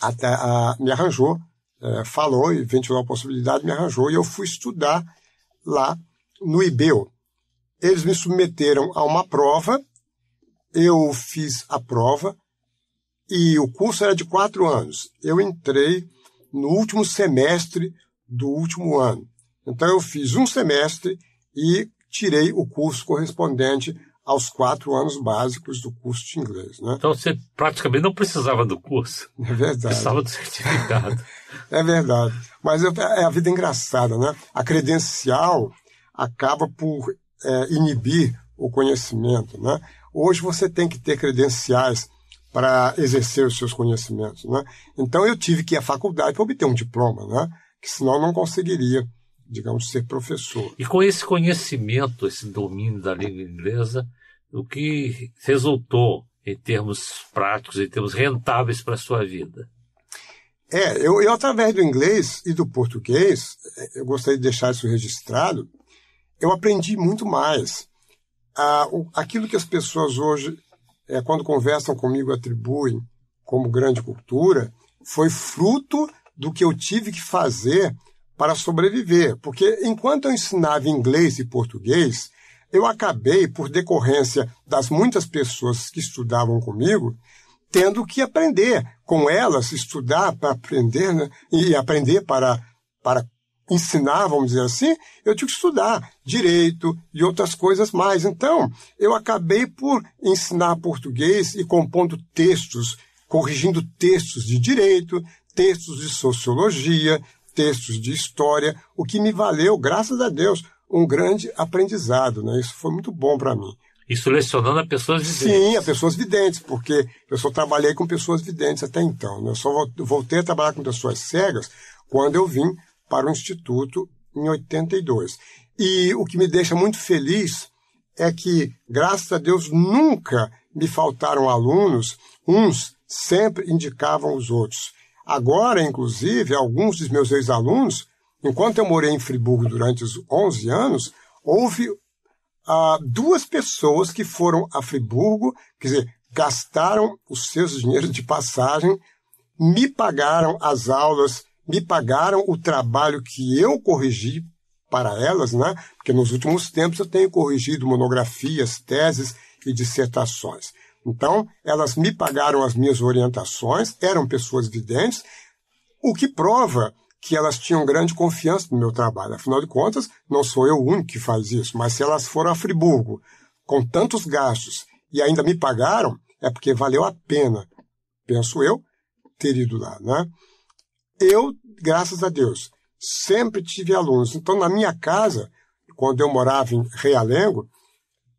até, a, ah, me arranjou, é, falou e ventilou a possibilidade, me arranjou e eu fui estudar lá no IBEU. Eles me submeteram a uma prova, eu fiz a prova e o curso era de quatro anos. Eu entrei no último semestre do último ano. Então eu fiz um semestre e tirei o curso correspondente aos quatro anos básicos do curso de inglês. Né? Então você praticamente não precisava do curso. É verdade. Precisava do certificado. é verdade. Mas é a vida engraçada, né? A credencial acaba por é, inibir o conhecimento. Né? Hoje você tem que ter credenciais para exercer os seus conhecimentos. Né? Então eu tive que ir à faculdade para obter um diploma, né? que senão não conseguiria, digamos, ser professor. E com esse conhecimento, esse domínio da língua inglesa, o que resultou em termos práticos, em termos rentáveis para a sua vida? É, eu, eu através do inglês e do português, é, eu gostaria de deixar isso registrado, eu aprendi muito mais. aquilo que as pessoas hoje, é, quando conversam comigo, atribuem como grande cultura, foi fruto do que eu tive que fazer para sobreviver. Porque enquanto eu ensinava inglês e português, eu acabei, por decorrência das muitas pessoas que estudavam comigo, tendo que aprender com elas, estudar para aprender né? e aprender para, para ensinar, vamos dizer assim, eu tive que estudar direito e outras coisas mais. Então, eu acabei por ensinar português e compondo textos, corrigindo textos de direito, textos de sociologia, textos de história, o que me valeu, graças a Deus, um grande aprendizado. Né? Isso foi muito bom para mim. Isso selecionando a pessoas videntes. Sim, a pessoas videntes, porque eu só trabalhei com pessoas videntes até então. Né? Eu só voltei a trabalhar com pessoas cegas quando eu vim para o Instituto em 82. E o que me deixa muito feliz é que, graças a Deus, nunca me faltaram alunos, uns sempre indicavam os outros. Agora, inclusive, alguns dos meus ex-alunos, enquanto eu morei em Friburgo durante os 11 anos, houve ah, duas pessoas que foram a Friburgo, quer dizer, gastaram os seus dinheiros de passagem, me pagaram as aulas me pagaram o trabalho que eu corrigi para elas, né? porque nos últimos tempos eu tenho corrigido monografias, teses e dissertações. Então, elas me pagaram as minhas orientações, eram pessoas videntes, o que prova que elas tinham grande confiança no meu trabalho. Afinal de contas, não sou eu o único que faz isso, mas se elas foram a Friburgo com tantos gastos e ainda me pagaram, é porque valeu a pena, penso eu, ter ido lá. Né? Eu, graças a Deus, sempre tive alunos. Então, na minha casa, quando eu morava em Realengo,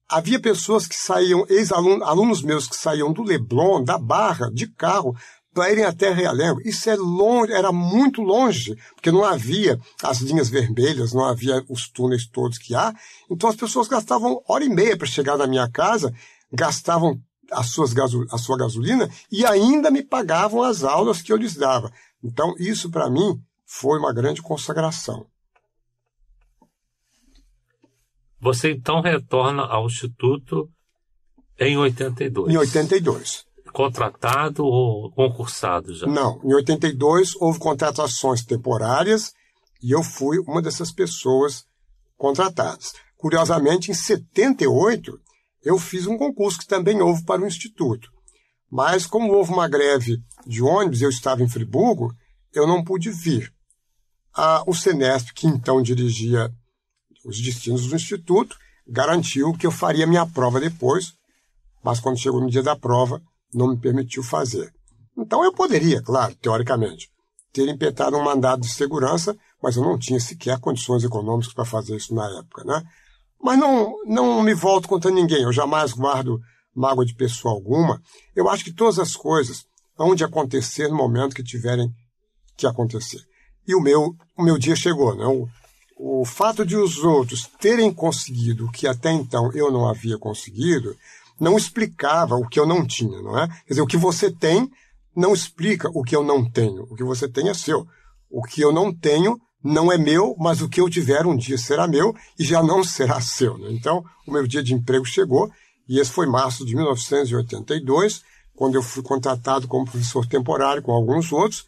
havia pessoas que saíam, ex-alunos alunos meus que saíam do Leblon, da Barra, de carro, para irem até Realengo. Isso é longe, era muito longe, porque não havia as linhas vermelhas, não havia os túneis todos que há. Então as pessoas gastavam hora e meia para chegar na minha casa, gastavam as suas a sua gasolina e ainda me pagavam as aulas que eu lhes dava. Então, isso para mim foi uma grande consagração. Você então retorna ao Instituto em 82? Em 82. Contratado ou concursado já? Não, em 82 houve contratações temporárias e eu fui uma dessas pessoas contratadas. Curiosamente, em 78, eu fiz um concurso que também houve para o Instituto. Mas, como houve uma greve de ônibus, eu estava em Friburgo, eu não pude vir. Ah, o Senesp, que então dirigia os destinos do Instituto, garantiu que eu faria minha prova depois, mas quando chegou no dia da prova, não me permitiu fazer. Então eu poderia, claro, teoricamente, ter impetrado um mandado de segurança, mas eu não tinha sequer condições econômicas para fazer isso na época, né? Mas não, não me volto contra ninguém, eu jamais guardo mágoa de pessoa alguma. Eu acho que todas as coisas aonde acontecer no momento que tiverem que acontecer. E o meu, o meu dia chegou, né? O, o fato de os outros terem conseguido o que até então eu não havia conseguido não explicava o que eu não tinha, não é? Quer dizer, o que você tem não explica o que eu não tenho. O que você tem é seu. O que eu não tenho não é meu, mas o que eu tiver um dia será meu e já não será seu. Né? Então, o meu dia de emprego chegou e esse foi março de 1982 quando eu fui contratado como professor temporário com alguns outros.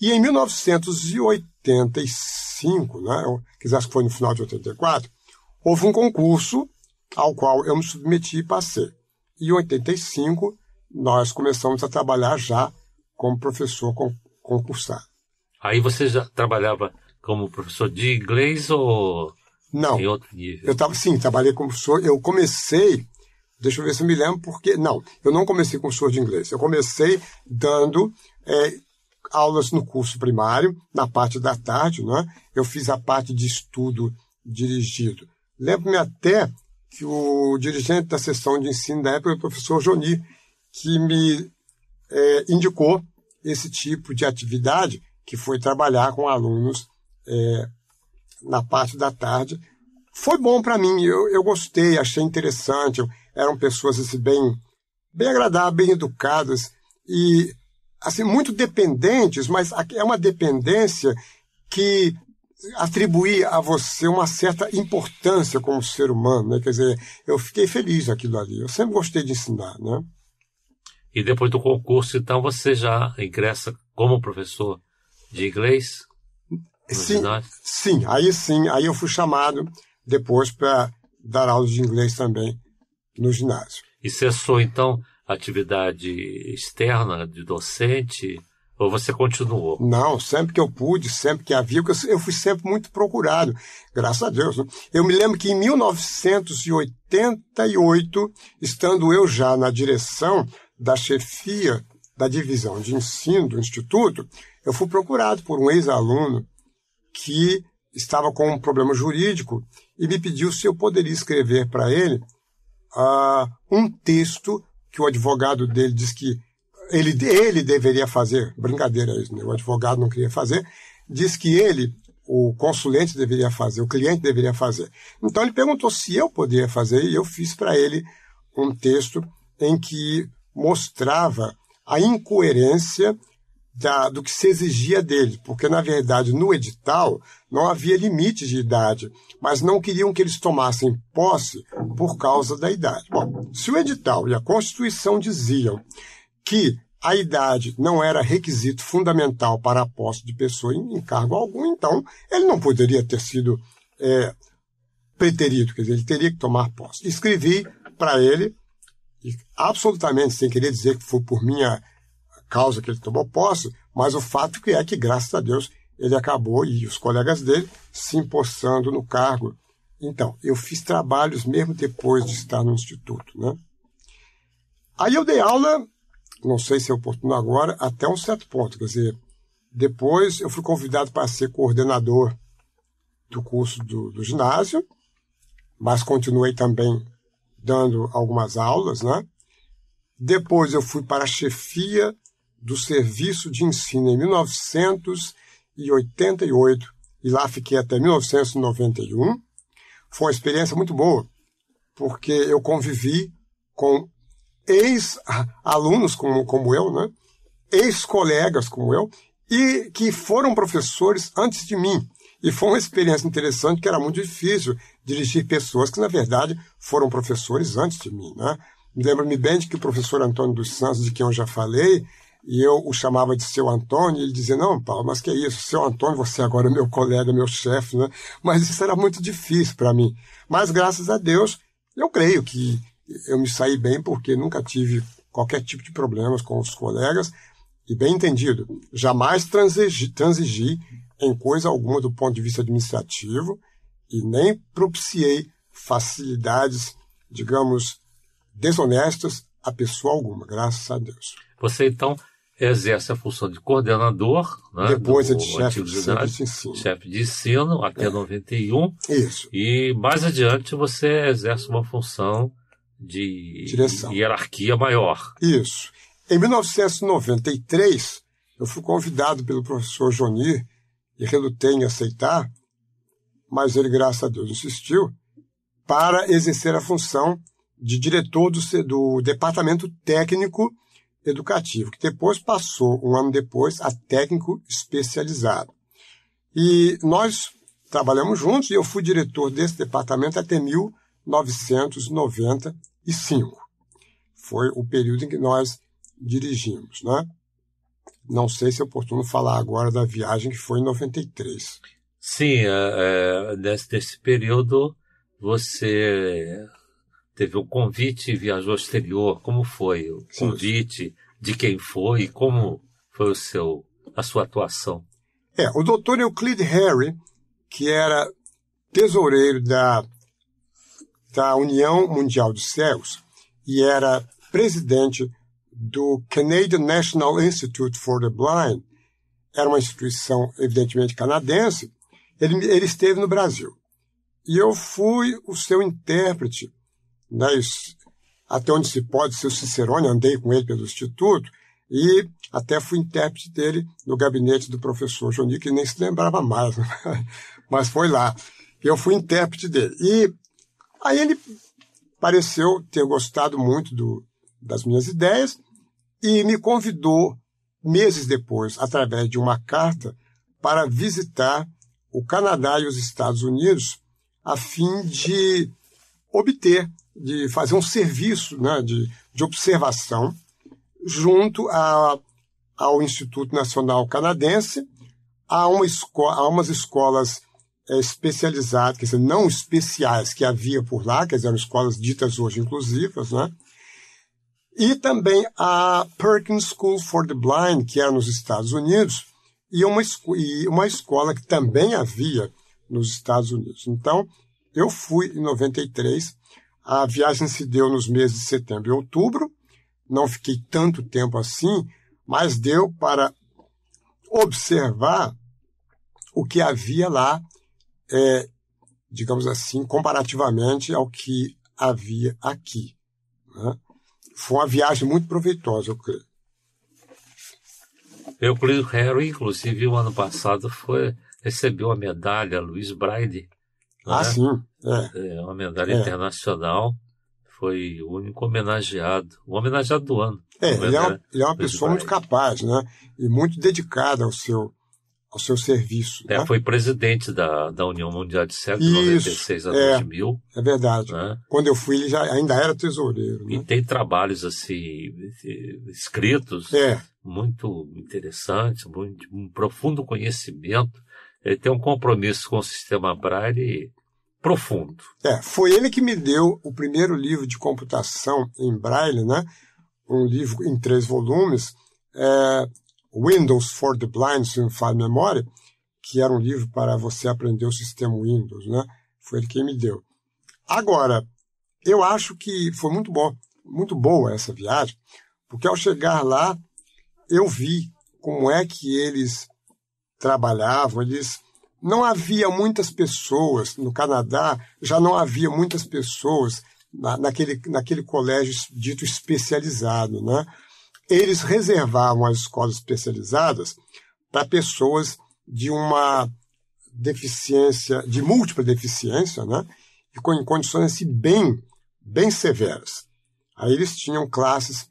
E em 1985, né, quizás que foi no final de 84, houve um concurso ao qual eu me submeti e passei. E em 85 nós começamos a trabalhar já como professor concursado. Aí você já trabalhava como professor de inglês ou não? Em outro nível? Eu estava sim, trabalhei como professor. Eu comecei Deixa eu ver se eu me lembro, porque. Não, eu não comecei com curso de inglês. Eu comecei dando é, aulas no curso primário, na parte da tarde, né? Eu fiz a parte de estudo dirigido. Lembro-me até que o dirigente da sessão de ensino da época, o professor Joni, que me é, indicou esse tipo de atividade, que foi trabalhar com alunos é, na parte da tarde. Foi bom para mim, eu, eu gostei, achei interessante. Eu eram pessoas assim, bem, bem agradáveis, bem educadas e assim muito dependentes, mas é uma dependência que atribuir a você uma certa importância como ser humano, né? Quer dizer, eu fiquei feliz aquilo ali. Eu sempre gostei de ensinar, né? E depois do concurso, então você já ingressa como professor de inglês? Sim, ginásio? sim. Aí sim, aí eu fui chamado depois para dar aulas de inglês também no ginásio. E cessou, então, a atividade externa de docente? Ou você continuou? Não, sempre que eu pude, sempre que havia, eu fui sempre muito procurado, graças a Deus. Né? Eu me lembro que em 1988, estando eu já na direção da chefia da divisão de ensino do instituto, eu fui procurado por um ex-aluno que estava com um problema jurídico e me pediu se eu poderia escrever para ele uh, um texto que o advogado dele diz que ele, ele deveria fazer, brincadeira isso, né? o advogado não queria fazer, diz que ele, o consulente deveria fazer, o cliente deveria fazer. Então ele perguntou se eu poderia fazer e eu fiz para ele um texto em que mostrava a incoerência da, do que se exigia dele, porque na verdade no edital não havia limite de idade, mas não queriam que eles tomassem posse por causa da idade. Bom, se o edital e a Constituição diziam que a idade não era requisito fundamental para a posse de pessoa em cargo algum, então ele não poderia ter sido é, preterido, quer dizer, ele teria que tomar posse. Escrevi para ele, absolutamente sem querer dizer que foi por minha causa que ele tomou posse, mas o fato que é que, graças a Deus, ele acabou, e os colegas dele, se empossando no cargo então, eu fiz trabalhos mesmo depois de estar no instituto, né? Aí eu dei aula, não sei se é oportuno agora, até um certo ponto, quer dizer, depois eu fui convidado para ser coordenador do curso do, do ginásio, mas continuei também dando algumas aulas, né? Depois eu fui para a chefia do serviço de ensino em 1988 e lá fiquei até 1991 foi uma experiência muito boa, porque eu convivi com ex-alunos como, como eu, né? ex-colegas como eu, e que foram professores antes de mim. E foi uma experiência interessante, que era muito difícil dirigir pessoas que, na verdade, foram professores antes de mim. Né? Lembro-me bem de que o professor Antônio dos Santos, de quem eu já falei, e eu o chamava de seu Antônio, e ele dizia: Não, Paulo, mas que é isso, seu Antônio, você agora é meu colega, meu chefe, né? Mas isso era muito difícil para mim. Mas graças a Deus, eu creio que eu me saí bem, porque nunca tive qualquer tipo de problemas com os colegas, e bem entendido, jamais transigi, transigi em coisa alguma do ponto de vista administrativo e nem propiciei facilidades, digamos, desonestas a pessoa alguma, graças a Deus. Você então exerce a função de coordenador, né, depois do, é de chefe de, de ensino, chefe de ensino até é. 91. Isso. E mais adiante você exerce uma função de Direção. hierarquia maior. Isso. Em 1993, eu fui convidado pelo professor Joni e relutei em aceitar, mas ele, graças a Deus, insistiu, para exercer a função de diretor do, do Departamento Técnico educativo, que depois passou, um ano depois, a técnico especializado. E nós trabalhamos juntos e eu fui diretor desse departamento até 1995. Foi o período em que nós dirigimos, né? Não sei se é oportuno falar agora da viagem que foi em 93. Sim, é, é, nesse desse período você teve o um convite e viajou ao exterior. Como foi o Sim. convite? De quem foi? Como foi o seu, a sua atuação? É, o doutor Euclid Harry, que era tesoureiro da, da União Mundial dos Cegos e era presidente do Canadian National Institute for the Blind, era uma instituição evidentemente canadense, ele, ele esteve no Brasil. E eu fui o seu intérprete nas, até onde se pode, o Cicerone, andei com ele pelo Instituto, e até fui intérprete dele no gabinete do professor Joni, que nem se lembrava mais, mas foi lá. Eu fui intérprete dele. E aí ele pareceu ter gostado muito do, das minhas ideias e me convidou, meses depois, através de uma carta, para visitar o Canadá e os Estados Unidos a fim de obter de fazer um serviço né, de, de observação junto a, ao Instituto Nacional Canadense, a, uma a umas escolas é, especializadas, quer dizer, não especiais que havia por lá, que eram escolas ditas hoje inclusivas, né? e também a Perkins School for the Blind, que era nos Estados Unidos, e uma, e uma escola que também havia nos Estados Unidos. Então, eu fui em 93 a viagem se deu nos meses de setembro e outubro. Não fiquei tanto tempo assim, mas deu para observar o que havia lá, é, digamos assim, comparativamente ao que havia aqui. Né? Foi uma viagem muito proveitosa, eu creio. Eu Euclides Herro, inclusive, o ano passado foi recebeu a medalha Luiz Braide. Né? Ah, né? sim. É. é, é uma medalha é. internacional. Foi o único homenageado, o homenageado do ano. É, ele é, uma, ele é uma é pessoa muito capaz, né? E muito dedicada ao seu, ao seu serviço. É, né? Foi presidente da, da União Mundial de Cegos de 96 a é, 2000. É verdade. Né? Quando eu fui, ele já, ainda era tesoureiro. E né? tem trabalhos assim escritos é. muito interessantes, muito, um profundo conhecimento. Ele tem um compromisso com o sistema Braille profundo. É, foi ele que me deu o primeiro livro de computação em braille, né? um livro em três volumes, é, Windows for the Blind, se não falo memória, que era um livro para você aprender o sistema Windows, né? Foi ele quem me deu. Agora, eu acho que foi muito bom, muito boa essa viagem, porque ao chegar lá eu vi como é que eles trabalhavam, eles não havia muitas pessoas no Canadá, já não havia muitas pessoas na, naquele, naquele colégio dito especializado. Né? Eles reservavam as escolas especializadas para pessoas de uma deficiência, de múltipla deficiência, né? e com condições assim, bem, bem severas. Aí eles tinham classes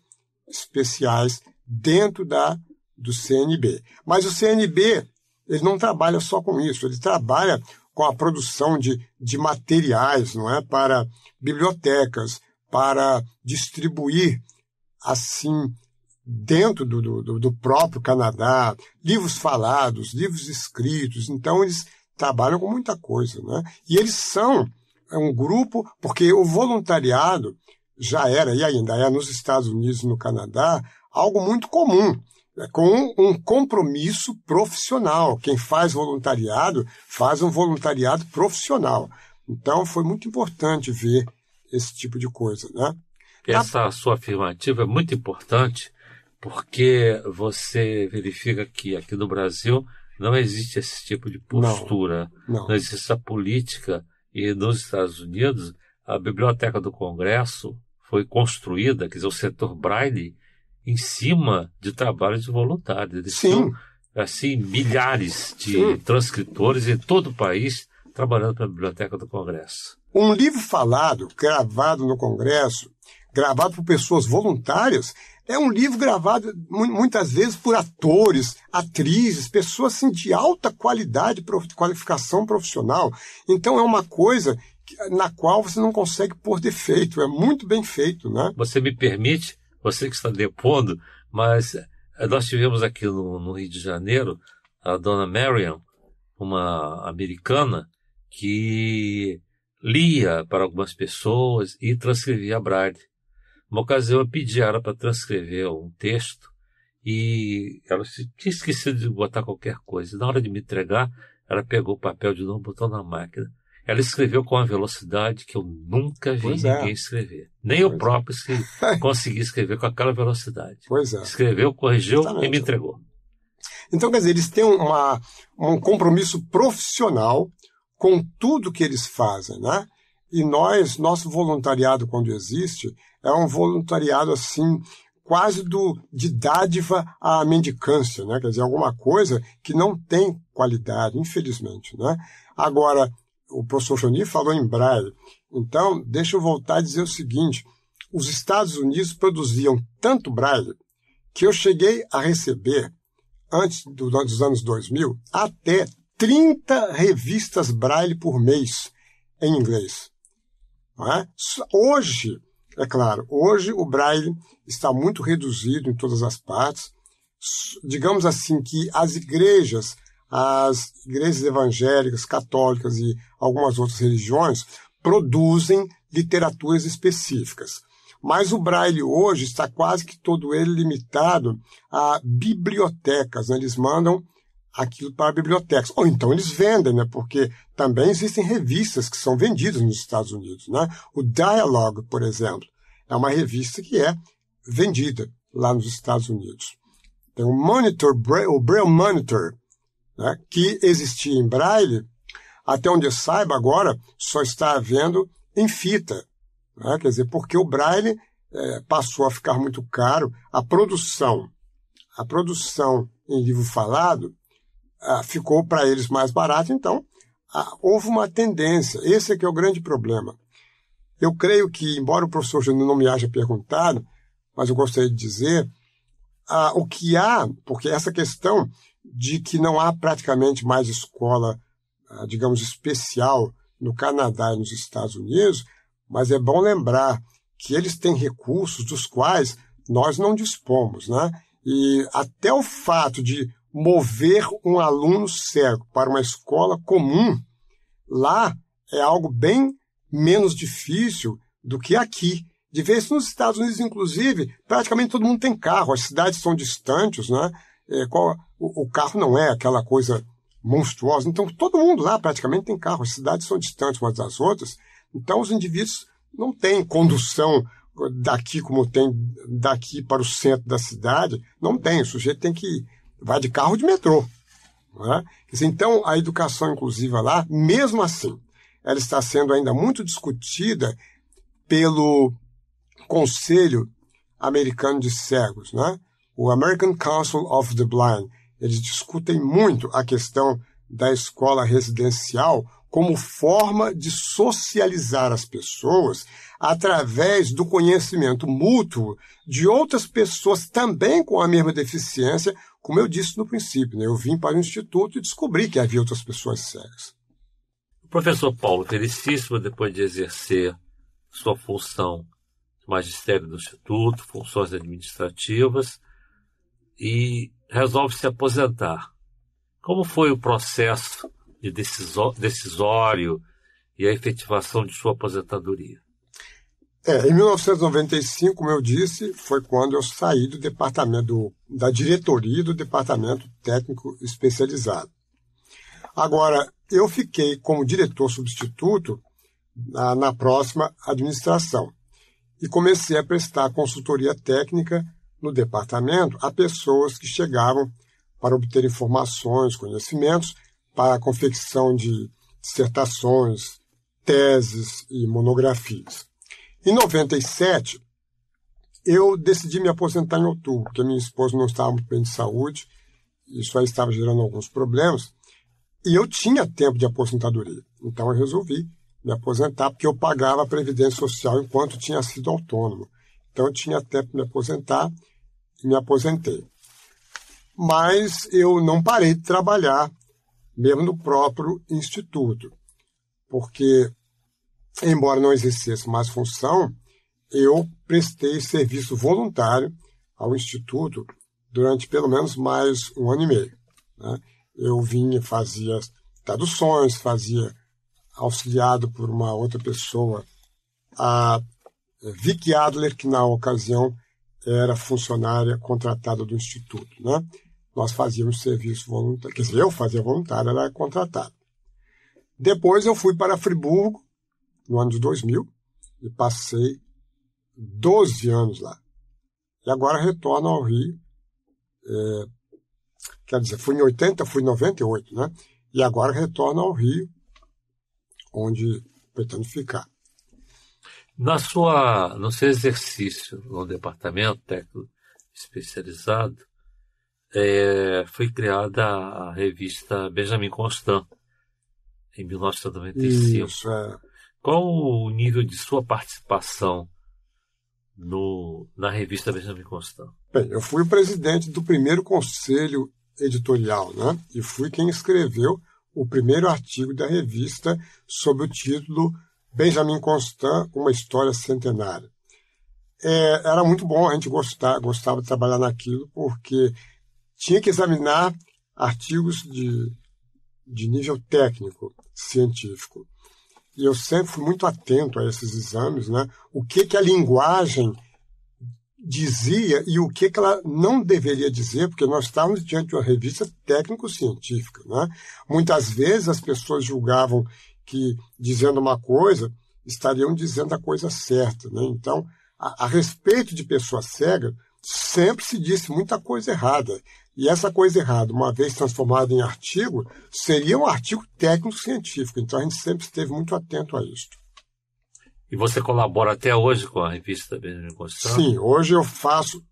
especiais dentro da, do CNB. Mas o CNB ele não trabalha só com isso, ele trabalha com a produção de, de materiais não é? para bibliotecas, para distribuir assim dentro do, do, do próprio Canadá, livros falados, livros escritos. Então, eles trabalham com muita coisa. Né? E eles são é um grupo, porque o voluntariado já era, e ainda é nos Estados Unidos e no Canadá, algo muito comum com um compromisso profissional. Quem faz voluntariado, faz um voluntariado profissional. Então, foi muito importante ver esse tipo de coisa, né? Essa Na... sua afirmativa é muito importante porque você verifica que aqui no Brasil não existe esse tipo de postura, não, não. não existe essa política. E nos Estados Unidos, a Biblioteca do Congresso foi construída, quer dizer, o setor Braille em cima de trabalhos de voluntários. Eles Sim. assim, milhares de Sim. transcritores em todo o país trabalhando para a Biblioteca do Congresso. Um livro falado, gravado no Congresso, gravado por pessoas voluntárias, é um livro gravado muitas vezes por atores, atrizes, pessoas assim, de alta qualidade, qualificação profissional. Então é uma coisa na qual você não consegue pôr defeito, é muito bem feito, né? Você me permite você que está depondo, mas eh, nós tivemos aqui no, no Rio de Janeiro a dona Marion, uma americana, que lia para algumas pessoas e transcrevia Braille. Uma ocasião eu pedi a ela para transcrever um texto e ela tinha esquecido de botar qualquer coisa. Na hora de me entregar, ela pegou o papel de novo, botou na máquina. Ela escreveu com uma velocidade que eu nunca vi pois é. ninguém é. escrever. Nem pois eu é. próprio é. consegui escrever com aquela velocidade. Pois é. Escreveu, corrigiu Exatamente. e me entregou. Então, quer dizer, eles têm uma, um compromisso profissional com tudo que eles fazem, né? E nós, nosso voluntariado, quando existe, é um voluntariado assim, quase do, de dádiva à mendicância, né? Quer dizer, alguma coisa que não tem qualidade, infelizmente, né? Agora, o professor Choni falou em Braille. Então, deixa eu voltar a dizer o seguinte: os Estados Unidos produziam tanto Braille que eu cheguei a receber, antes dos anos 2000, até 30 revistas Braille por mês em inglês. É? Hoje, é claro, hoje o Braille está muito reduzido em todas as partes. Digamos assim que as igrejas as igrejas evangélicas, católicas e algumas outras religiões produzem literaturas específicas. Mas o Braille hoje está quase que todo ele limitado a bibliotecas. Né? Eles mandam aquilo para bibliotecas. Ou então eles vendem, né? porque também existem revistas que são vendidas nos Estados Unidos. Né? O Dialogue, por exemplo, é uma revista que é vendida lá nos Estados Unidos. Tem o Monitor, o Braille Monitor, né, que existia em braille, até onde eu saiba agora, só está havendo em fita. Né, quer dizer, porque o braille é, passou a ficar muito caro, a produção, a produção em livro falado ah, ficou para eles mais barata então ah, houve uma tendência. Esse é que é o grande problema. Eu creio que, embora o professor Janino não me haja perguntado, mas eu gostaria de dizer, ah, o que há, porque essa questão de que não há praticamente mais escola, ah, digamos, especial no Canadá e nos Estados Unidos, mas é bom lembrar que eles têm recursos dos quais nós não dispomos, né? E até o fato de mover um aluno cego para uma escola comum lá é algo bem menos difícil do que aqui. De vez nos Estados Unidos, inclusive, praticamente todo mundo tem carro, as cidades são distantes, né? É, qual, o, o carro não é aquela coisa monstruosa. Então, todo mundo lá praticamente tem carro. As cidades são distantes umas das outras. Então, os indivíduos não têm condução daqui como tem daqui para o centro da cidade. Não tem. O sujeito tem que vai de carro ou de metrô. É? Então, a educação inclusiva lá, mesmo assim, ela está sendo ainda muito discutida pelo Conselho Americano de Cegos, né? o American Council of the Blind, eles discutem muito a questão da escola residencial como forma de socializar as pessoas através do conhecimento mútuo de outras pessoas também com a mesma deficiência, como eu disse no princípio. Né? Eu vim para o instituto e descobri que havia outras pessoas cegas. O professor Paulo felicíssimo depois de exercer sua função de magistério do instituto, funções administrativas, e resolve se aposentar. Como foi o processo de decisório e a efetivação de sua aposentadoria? É, em 1995, como eu disse, foi quando eu saí do departamento da diretoria do departamento técnico especializado. Agora, eu fiquei como diretor substituto na, na próxima administração e comecei a prestar consultoria técnica no departamento a pessoas que chegavam para obter informações, conhecimentos, para a confecção de dissertações, teses e monografias. Em 97, eu decidi me aposentar em outubro, porque minha esposa não estava muito bem de saúde, isso aí estava gerando alguns problemas, e eu tinha tempo de aposentadoria. Então eu resolvi me aposentar, porque eu pagava a Previdência Social enquanto tinha sido autônomo. Então eu tinha tempo de me aposentar me aposentei. Mas eu não parei de trabalhar, mesmo no próprio instituto, porque, embora não exercesse mais função, eu prestei serviço voluntário ao instituto durante pelo menos mais um ano e meio. Né? Eu vinha, fazia traduções, fazia auxiliado por uma outra pessoa, a Vicky Adler, que na ocasião era funcionária contratada do Instituto. Né? Nós fazíamos serviço voluntário, quer dizer, eu fazia voluntário, ela era contratada. Depois eu fui para Friburgo, no ano de 2000, e passei 12 anos lá. E agora retorno ao Rio. É, quer dizer, fui em 80, fui em 98, né? E agora retorno ao Rio, onde pretendo ficar. Na sua, no seu exercício no departamento técnico especializado, é, foi criada a revista Benjamin Constant, em 1995. Isso, é. Qual o nível de sua participação no, na revista Benjamin Constant? Bem, eu fui o presidente do primeiro conselho editorial, né? E fui quem escreveu o primeiro artigo da revista sob o título Benjamin Constant, Uma História Centenária. É, era muito bom, a gente gostava, gostava de trabalhar naquilo, porque tinha que examinar artigos de, de nível técnico, científico. E eu sempre fui muito atento a esses exames, né? o que, que a linguagem dizia e o que, que ela não deveria dizer, porque nós estávamos diante de uma revista técnico-científica. Né? Muitas vezes as pessoas julgavam que, dizendo uma coisa, estariam dizendo a coisa certa. Né? Então, a, a respeito de pessoa cega, sempre se disse muita coisa errada. E essa coisa errada, uma vez transformada em artigo, seria um artigo técnico-científico. Então, a gente sempre esteve muito atento a isso. E você colabora até hoje com a revista Benjamin Constant? Sim, hoje eu faço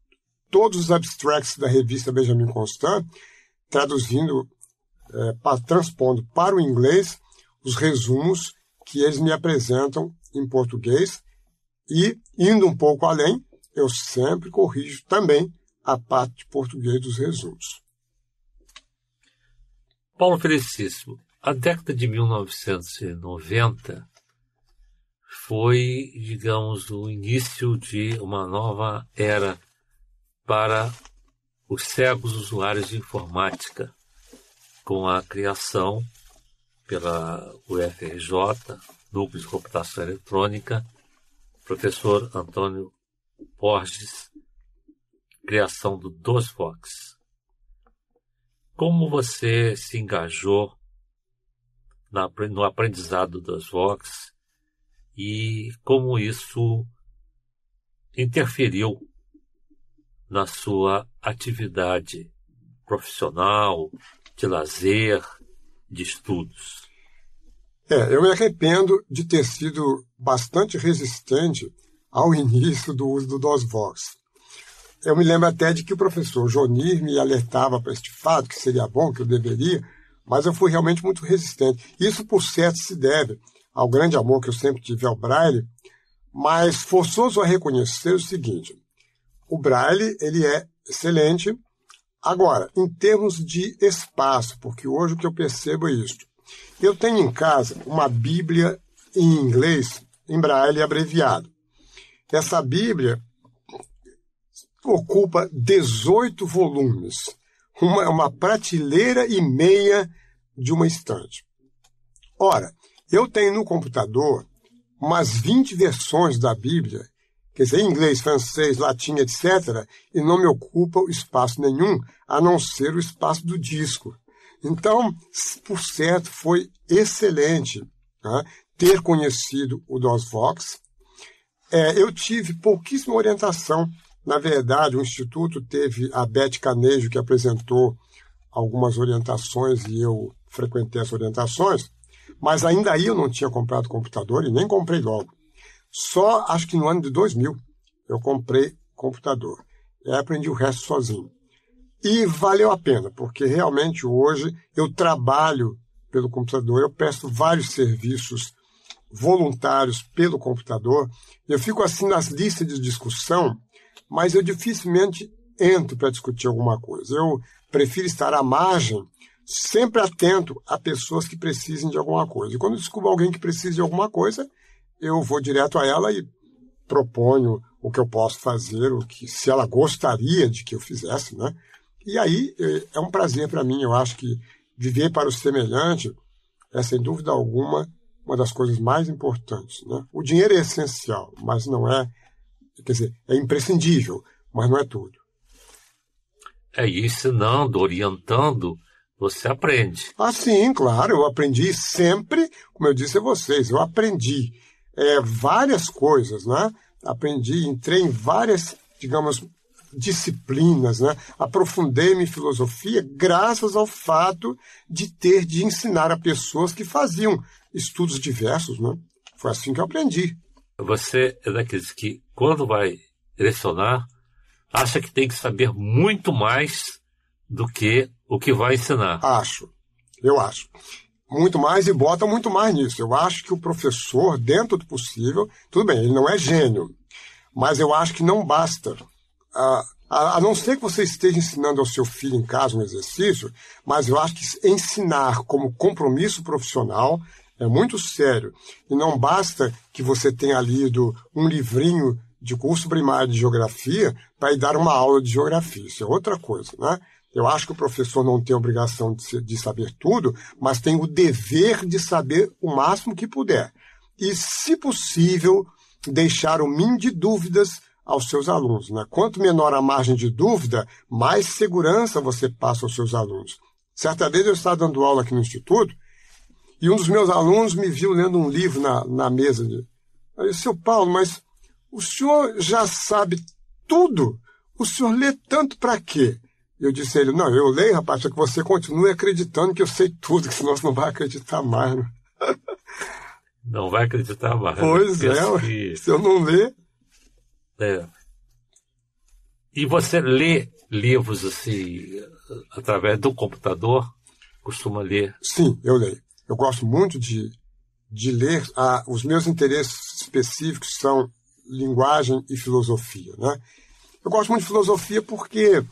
todos os abstracts da revista Benjamin Constant, traduzindo, é, transpondo para o inglês os resumos que eles me apresentam em português e, indo um pouco além, eu sempre corrijo também a parte de português dos resumos. Paulo Felicíssimo, a década de 1990 foi, digamos, o início de uma nova era para os cegos usuários de informática, com a criação pela UFRJ, Núcleo de Computação Eletrônica, professor Antônio Borges, criação do Dos Como você se engajou no aprendizado das Vox e como isso interferiu na sua atividade profissional, de lazer, de estudos? É, eu me arrependo de ter sido bastante resistente ao início do uso do DOSVOX. Eu me lembro até de que o professor Jonir me alertava para este fato, que seria bom, que eu deveria, mas eu fui realmente muito resistente. Isso, por certo, se deve ao grande amor que eu sempre tive ao Braille, mas forçoso a reconhecer o seguinte: o Braille ele é excelente, Agora, em termos de espaço, porque hoje o que eu percebo é isto. Eu tenho em casa uma Bíblia em inglês, em braille abreviado. Essa Bíblia ocupa 18 volumes, uma, é uma prateleira e meia de uma estante. Ora, eu tenho no computador umas 20 versões da Bíblia quer dizer, inglês, francês, latim, etc., e não me ocupa espaço nenhum, a não ser o espaço do disco. Então, por certo, foi excelente né, ter conhecido o DOS Vox. É, eu tive pouquíssima orientação. Na verdade, o Instituto teve a Beth Canejo, que apresentou algumas orientações e eu frequentei as orientações, mas ainda aí eu não tinha comprado computador e nem comprei logo. Só acho que no ano de 2000 eu comprei computador. E aprendi o resto sozinho. E valeu a pena, porque realmente hoje eu trabalho pelo computador, eu peço vários serviços voluntários pelo computador. Eu fico assim nas listas de discussão, mas eu dificilmente entro para discutir alguma coisa. Eu prefiro estar à margem, sempre atento a pessoas que precisem de alguma coisa. E quando descubro alguém que precisa de alguma coisa, eu vou direto a ela e proponho o que eu posso fazer, o que se ela gostaria de que eu fizesse, né? E aí é, é um prazer para mim, eu acho que viver para o semelhante é sem dúvida alguma uma das coisas mais importantes, né? O dinheiro é essencial, mas não é, quer dizer, é imprescindível, mas não é tudo. É ensinando, orientando, você aprende. Ah, sim, claro, eu aprendi sempre, como eu disse a vocês, eu aprendi é, várias coisas, né? Aprendi, entrei em várias, digamos, disciplinas, né? Aprofundei-me em filosofia graças ao fato de ter de ensinar a pessoas que faziam estudos diversos, né? Foi assim que eu aprendi. Você é daqueles que, quando vai lecionar, acha que tem que saber muito mais do que o que vai ensinar. Acho, eu acho muito mais e bota muito mais nisso. Eu acho que o professor, dentro do possível, tudo bem, ele não é gênio, mas eu acho que não basta. a, não ser que você esteja ensinando ao seu filho em casa um exercício, mas eu acho que ensinar como compromisso profissional é muito sério. E não basta que você tenha lido um livrinho de curso primário de geografia para ir dar uma aula de geografia. Isso é outra coisa, né? Eu acho que o professor não tem obrigação de, de saber tudo, mas tem o dever de saber o máximo que puder. E, se possível, deixar o mínimo de dúvidas aos seus alunos. Né? Quanto menor a margem de dúvida, mais segurança você passa aos seus alunos. Certa vez eu estava dando aula aqui no Instituto e um dos meus alunos me viu lendo um livro na, na mesa. De... Eu disse, seu Paulo, mas o senhor já sabe tudo? O senhor lê tanto para quê? eu disse a ele, não, eu leio, rapaz, só que você continue acreditando que eu sei tudo, que senão você não vai acreditar mais. Né? Não vai acreditar mais. Né? Pois é, que... se eu não ler... É. E você lê livros assim, através do computador? Costuma ler? Sim, eu leio. Eu gosto muito de, de ler. Ah, os meus interesses específicos são linguagem e filosofia. Né? Eu gosto muito de filosofia porque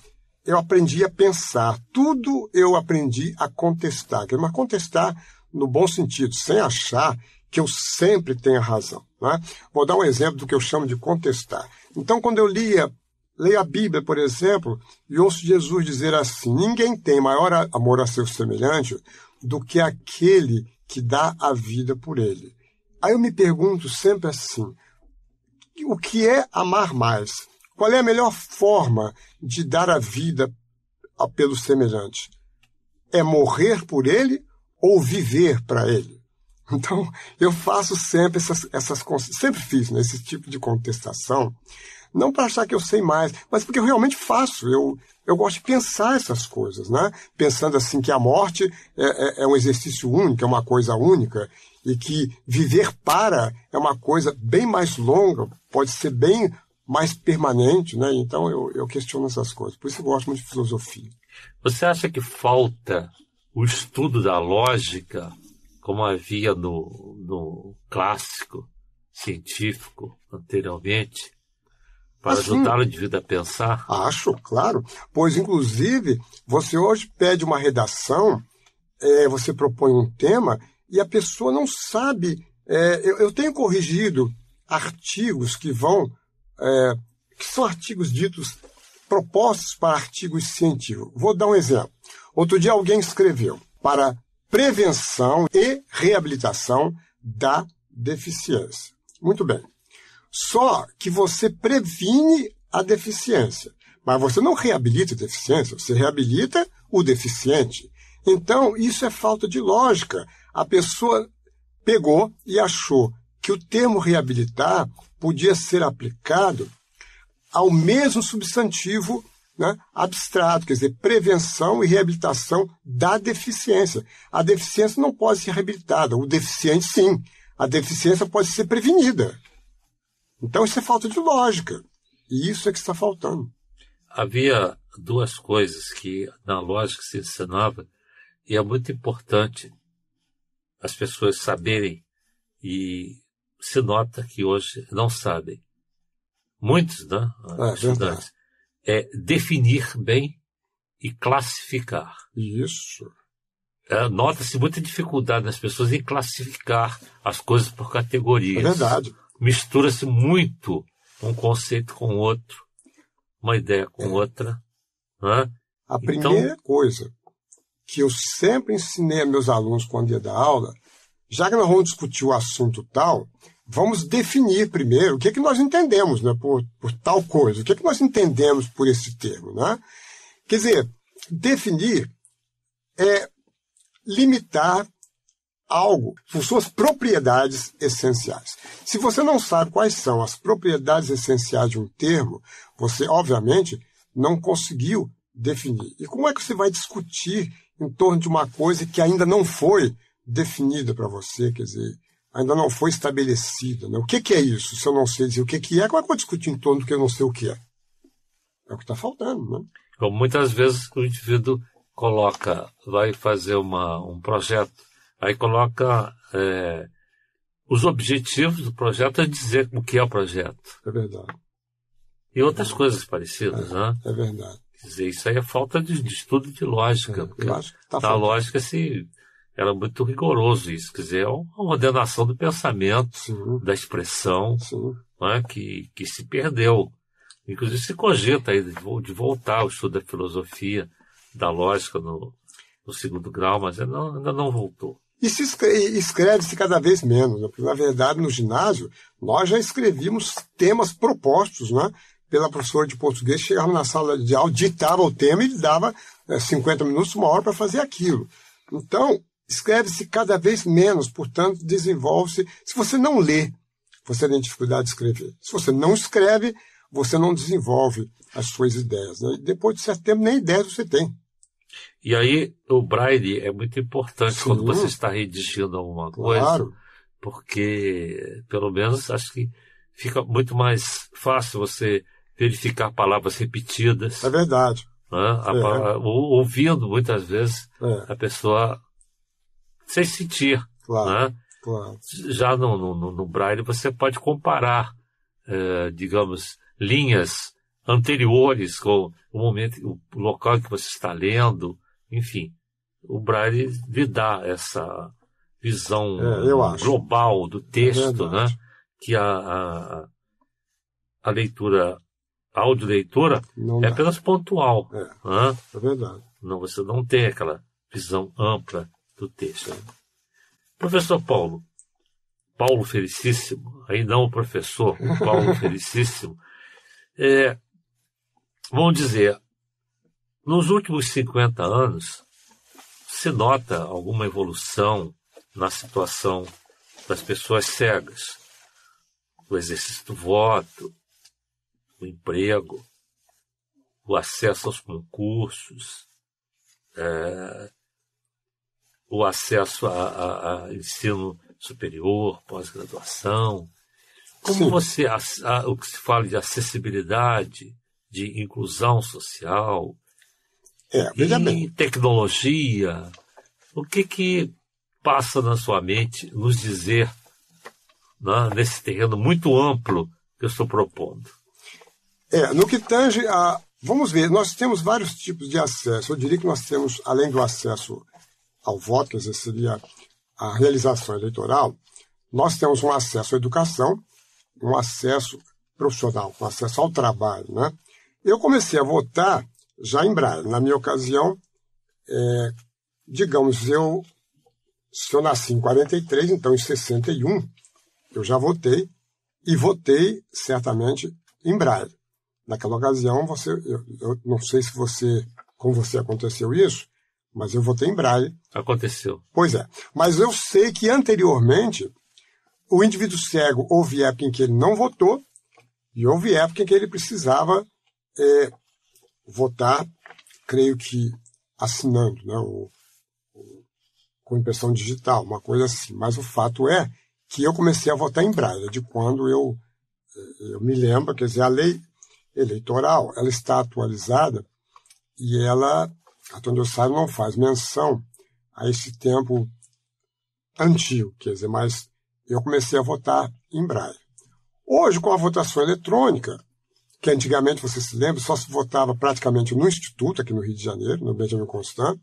eu aprendi a pensar, tudo eu aprendi a contestar, mas contestar no bom sentido, sem achar que eu sempre tenha razão. É? Vou dar um exemplo do que eu chamo de contestar. Então, quando eu lia, leio a Bíblia, por exemplo, e ouço Jesus dizer assim: ninguém tem maior amor a seu semelhante do que aquele que dá a vida por ele. Aí eu me pergunto sempre assim: o que é amar mais? Qual é a melhor forma de dar a vida a, pelo semelhante? É morrer por ele ou viver para ele? Então, eu faço sempre essas, essas sempre fiz né, esse tipo de contestação, não para achar que eu sei mais, mas porque eu realmente faço. Eu, eu gosto de pensar essas coisas, né? Pensando assim que a morte é, é, é um exercício único, é uma coisa única, e que viver para é uma coisa bem mais longa, pode ser bem mais permanente, né? Então eu, eu questiono essas coisas. Por isso eu gosto muito de filosofia. Você acha que falta o estudo da lógica, como havia no, no clássico científico anteriormente, para assim, ajudar o indivíduo a pensar? Acho, claro. Pois, inclusive, você hoje pede uma redação, é, você propõe um tema e a pessoa não sabe. É, eu, eu tenho corrigido artigos que vão é, que são artigos ditos propostos para artigos científicos. Vou dar um exemplo. Outro dia alguém escreveu para prevenção e reabilitação da deficiência. Muito bem. Só que você previne a deficiência, mas você não reabilita a deficiência, você reabilita o deficiente. Então, isso é falta de lógica. A pessoa pegou e achou que o termo reabilitar podia ser aplicado ao mesmo substantivo né, abstrato, quer dizer, prevenção e reabilitação da deficiência. A deficiência não pode ser reabilitada, o deficiente sim. A deficiência pode ser prevenida. Então isso é falta de lógica. E isso é que está faltando. Havia duas coisas que na lógica se ensinava e é muito importante as pessoas saberem e se nota que hoje não sabem, muitos né, ah, é estudantes, é, definir bem e classificar. Isso. É, Nota-se muita dificuldade nas pessoas em classificar as coisas por categorias. É verdade. Mistura-se muito um conceito com outro, uma ideia com é. outra. Né? A então, primeira coisa que eu sempre ensinei a meus alunos quando ia dar aula, já que nós vamos discutir o assunto tal, vamos definir primeiro o que, é que nós entendemos né, por, por tal coisa, o que, é que nós entendemos por esse termo. Né? Quer dizer, definir é limitar algo por suas propriedades essenciais. Se você não sabe quais são as propriedades essenciais de um termo, você, obviamente, não conseguiu definir. E como é que você vai discutir em torno de uma coisa que ainda não foi definida para você? Quer dizer, ainda não foi estabelecida. Né? O que, que, é isso? Se eu não sei dizer o que, que é, como é que eu vou discutir em torno do que eu não sei o que é? É o que está faltando, né? Como muitas vezes o indivíduo coloca, vai fazer uma, um projeto, aí coloca é, os objetivos do projeto é dizer o que é o projeto. É verdade. E outras é. coisas parecidas, é, né? É verdade. Quer dizer, isso aí é falta de, de estudo de lógica, é, porque tá, tá a lógica se era muito rigoroso isso, quer dizer, é uma ordenação do pensamento, Sim. da expressão, né, que, que se perdeu. Inclusive se cogita aí de voltar ao estudo da filosofia, da lógica no, no segundo grau, mas ainda não, ainda não voltou. E se escreve, se cada vez menos, né? porque na verdade no ginásio nós já escrevíamos temas propostos, né? Pela professora de português, chegava na sala de aula, ditava o tema e dava né, 50 minutos, uma hora para fazer aquilo. Então, escreve-se cada vez menos, portanto, desenvolve-se. Se você não lê, você tem dificuldade de escrever. Se você não escreve, você não desenvolve as suas ideias. Né? Depois de certo tempo, nem ideias você tem. E aí, o Braille é muito importante Sim. quando você está redigindo alguma coisa. Claro. Porque, pelo menos, acho que fica muito mais fácil você verificar palavras repetidas. É verdade. Né? É. ouvindo muitas vezes, é. a pessoa sem sentir. Claro, né? claro. Já no, no, no, Braille você pode comparar, eh, digamos, linhas anteriores com o momento, o local que você está lendo, enfim. O Braille lhe dá essa visão é, global do texto, é né? Que a, a, a leitura a audioleitura não é dá. apenas pontual. É, né? é verdade. Não, você não tem aquela visão ampla do texto. Né? Professor Paulo, Paulo Felicíssimo, aí não o professor, o Paulo Felicíssimo, é, vamos dizer, nos últimos 50 anos, se nota alguma evolução na situação das pessoas cegas, o exercício do voto, o emprego, o acesso aos concursos, é, o acesso a, a, a ensino superior, pós-graduação. Como Sim. você, a, o que se fala de acessibilidade, de inclusão social, é, e bem. tecnologia, o que que passa na sua mente nos dizer né, nesse terreno muito amplo que eu estou propondo? É, no que tange a. Vamos ver, nós temos vários tipos de acesso. Eu diria que nós temos, além do acesso ao voto, quer dizer, seria a realização eleitoral, nós temos um acesso à educação, um acesso profissional, um acesso ao trabalho. Né? Eu comecei a votar já em Braille. Na minha ocasião, é, digamos, eu, se eu nasci em 43, então em 61, eu já votei, e votei certamente em Braille. Naquela ocasião, você, eu, eu não sei se você, com você aconteceu isso, mas eu votei em Braille. Aconteceu. Pois é. Mas eu sei que anteriormente o indivíduo cego houve época em que ele não votou e houve época em que ele precisava é, votar, creio que assinando, né, ou, ou, com impressão digital, uma coisa assim. Mas o fato é que eu comecei a votar em Braille, de quando eu, é, eu me lembro, quer dizer, a lei eleitoral, ela está atualizada e ela Antônio Sá não faz menção a esse tempo antigo, quer dizer, mas eu comecei a votar em Braille. Hoje, com a votação eletrônica, que antigamente, você se lembra, só se votava praticamente no Instituto, aqui no Rio de Janeiro, no Benjamin Constant.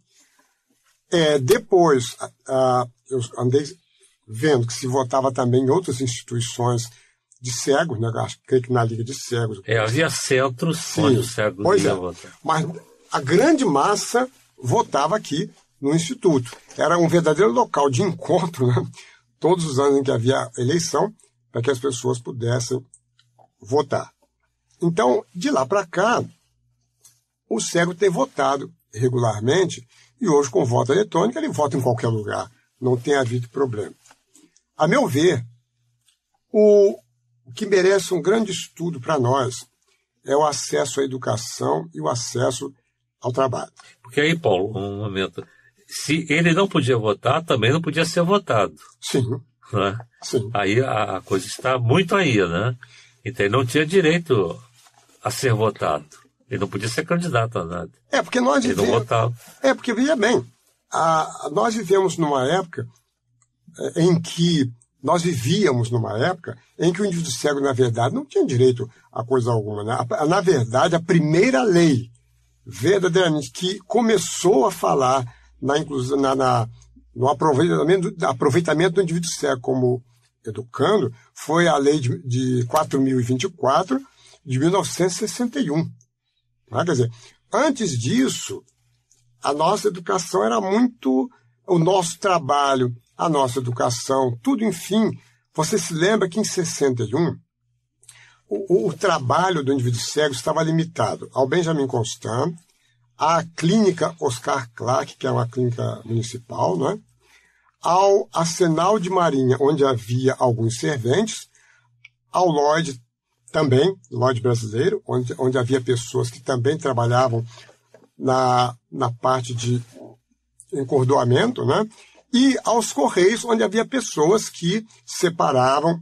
É, depois, a, a, eu andei vendo que se votava também em outras instituições de cegos, né? acho que na Liga de Cegos. É, havia centros Sim. onde os cegos pois é. votar. Mas a grande massa votava aqui no Instituto. Era um verdadeiro local de encontro, né? todos os anos em que havia eleição, para que as pessoas pudessem votar. Então, de lá para cá, o cego tem votado regularmente, e hoje, com voto eletrônico, ele vota em qualquer lugar. Não tem havido problema. A meu ver, o que merece um grande estudo para nós é o acesso à educação e o acesso ao trabalho. Porque aí, Paulo, um momento. Se ele não podia votar, também não podia ser votado. Sim. Né? Sim. Aí a, a coisa está muito aí, né? Então ele não tinha direito a ser votado. Ele não podia ser candidato a nada. É porque nós vivemos. não votava. É porque veja bem, a, nós vivemos numa época eh, em que nós vivíamos numa época em que o indivíduo cego, na verdade, não tinha direito a coisa alguma. Né? Na verdade, a primeira lei verdadeiramente que começou a falar na inclusão, na, na no aproveitamento, aproveitamento do indivíduo ser como educando foi a lei de, de 4.024 de 1961. Né? Tá? Quer dizer, antes disso, a nossa educação era muito. O nosso trabalho, a nossa educação, tudo, enfim. Você se lembra que em 61 o, o trabalho do indivíduo cego estava limitado ao Benjamin Constant, à clínica Oscar Clark, que é uma clínica municipal, né? ao Arsenal de Marinha, onde havia alguns serventes, ao Lloyd também, Lloyd brasileiro, onde, onde havia pessoas que também trabalhavam na, na parte de encordoamento, né? e aos Correios, onde havia pessoas que separavam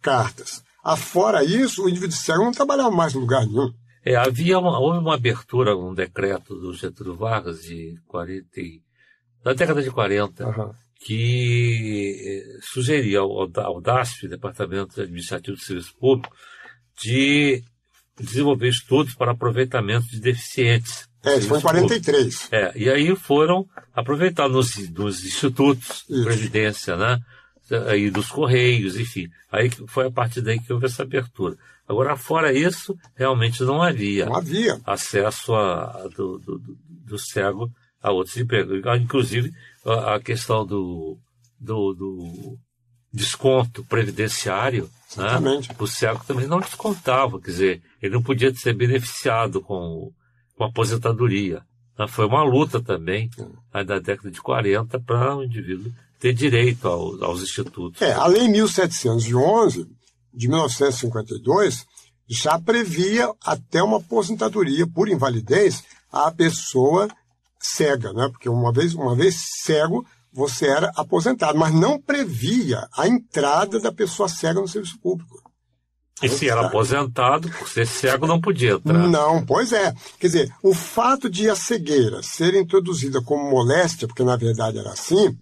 cartas. Afora isso, o indivíduo cego não trabalhava mais em lugar nenhum. É, havia uma, houve uma abertura, um decreto do Getúlio Vargas de 40, da década de 40, uhum. que eh, sugeria ao, ao DASP, Departamento Administrativo do Serviço Público, de desenvolver estudos para aproveitamento de deficientes. É, isso foi em 43. É, e aí foram aproveitados nos, nos institutos, isso. previdência, né? aí dos Correios, enfim. Aí foi a partir daí que houve essa abertura. Agora, fora isso, realmente não havia, não havia. acesso a, a do, do, do, cego a outros empregos. Ah, inclusive, a, a questão do, do, do, desconto previdenciário né, o cego também não descontava, quer dizer, ele não podia ser beneficiado com, com aposentadoria. Né? Foi uma luta também, né, da década de 40, para o indivíduo ter direito aos institutos. É, a Lei 1711, de 1952, já previa até uma aposentadoria por invalidez à pessoa cega, né? porque uma vez, uma vez cego, você era aposentado, mas não previa a entrada da pessoa cega no serviço público. E se era tá. aposentado, por ser cego, não podia entrar. Não, pois é. Quer dizer, o fato de a cegueira ser introduzida como moléstia, porque na verdade era assim,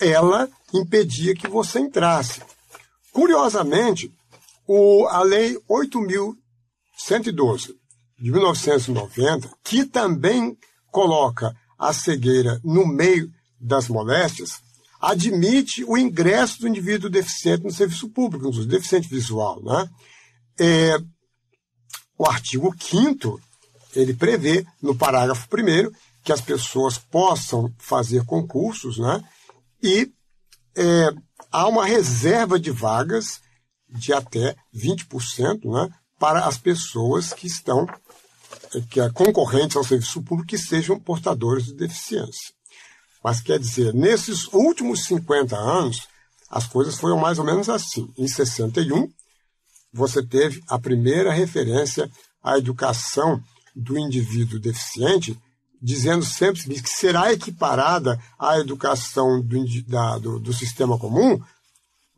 ela impedia que você entrasse. Curiosamente, o, a Lei 8.112, de 1990, que também coloca a cegueira no meio das moléstias, admite o ingresso do indivíduo deficiente no serviço público, no deficiente visual. Né? É, o artigo 5 ele prevê, no parágrafo 1 que as pessoas possam fazer concursos né, e é, há uma reserva de vagas de até 20% né, para as pessoas que estão é, que é concorrentes ao serviço público que sejam portadores de deficiência. Mas quer dizer, nesses últimos 50 anos, as coisas foram mais ou menos assim. Em 61, você teve a primeira referência à educação do indivíduo deficiente dizendo sempre que será equiparada à educação do, da, do, do sistema comum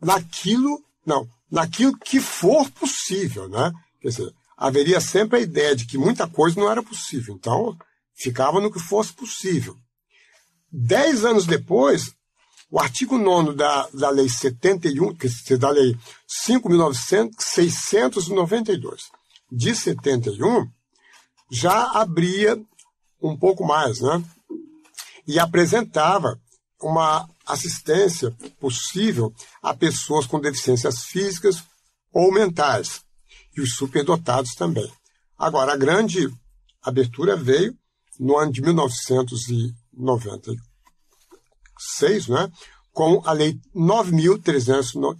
naquilo, não, naquilo que for possível, né? Quer dizer, haveria sempre a ideia de que muita coisa não era possível, então ficava no que fosse possível. Dez anos depois, o artigo 9 da, da Lei 71, que da Lei 5.692, de 71, já abria um pouco mais, né? E apresentava uma assistência possível a pessoas com deficiências físicas ou mentais, e os superdotados também. Agora, a grande abertura veio no ano de 1996, né? com a Lei 9.394,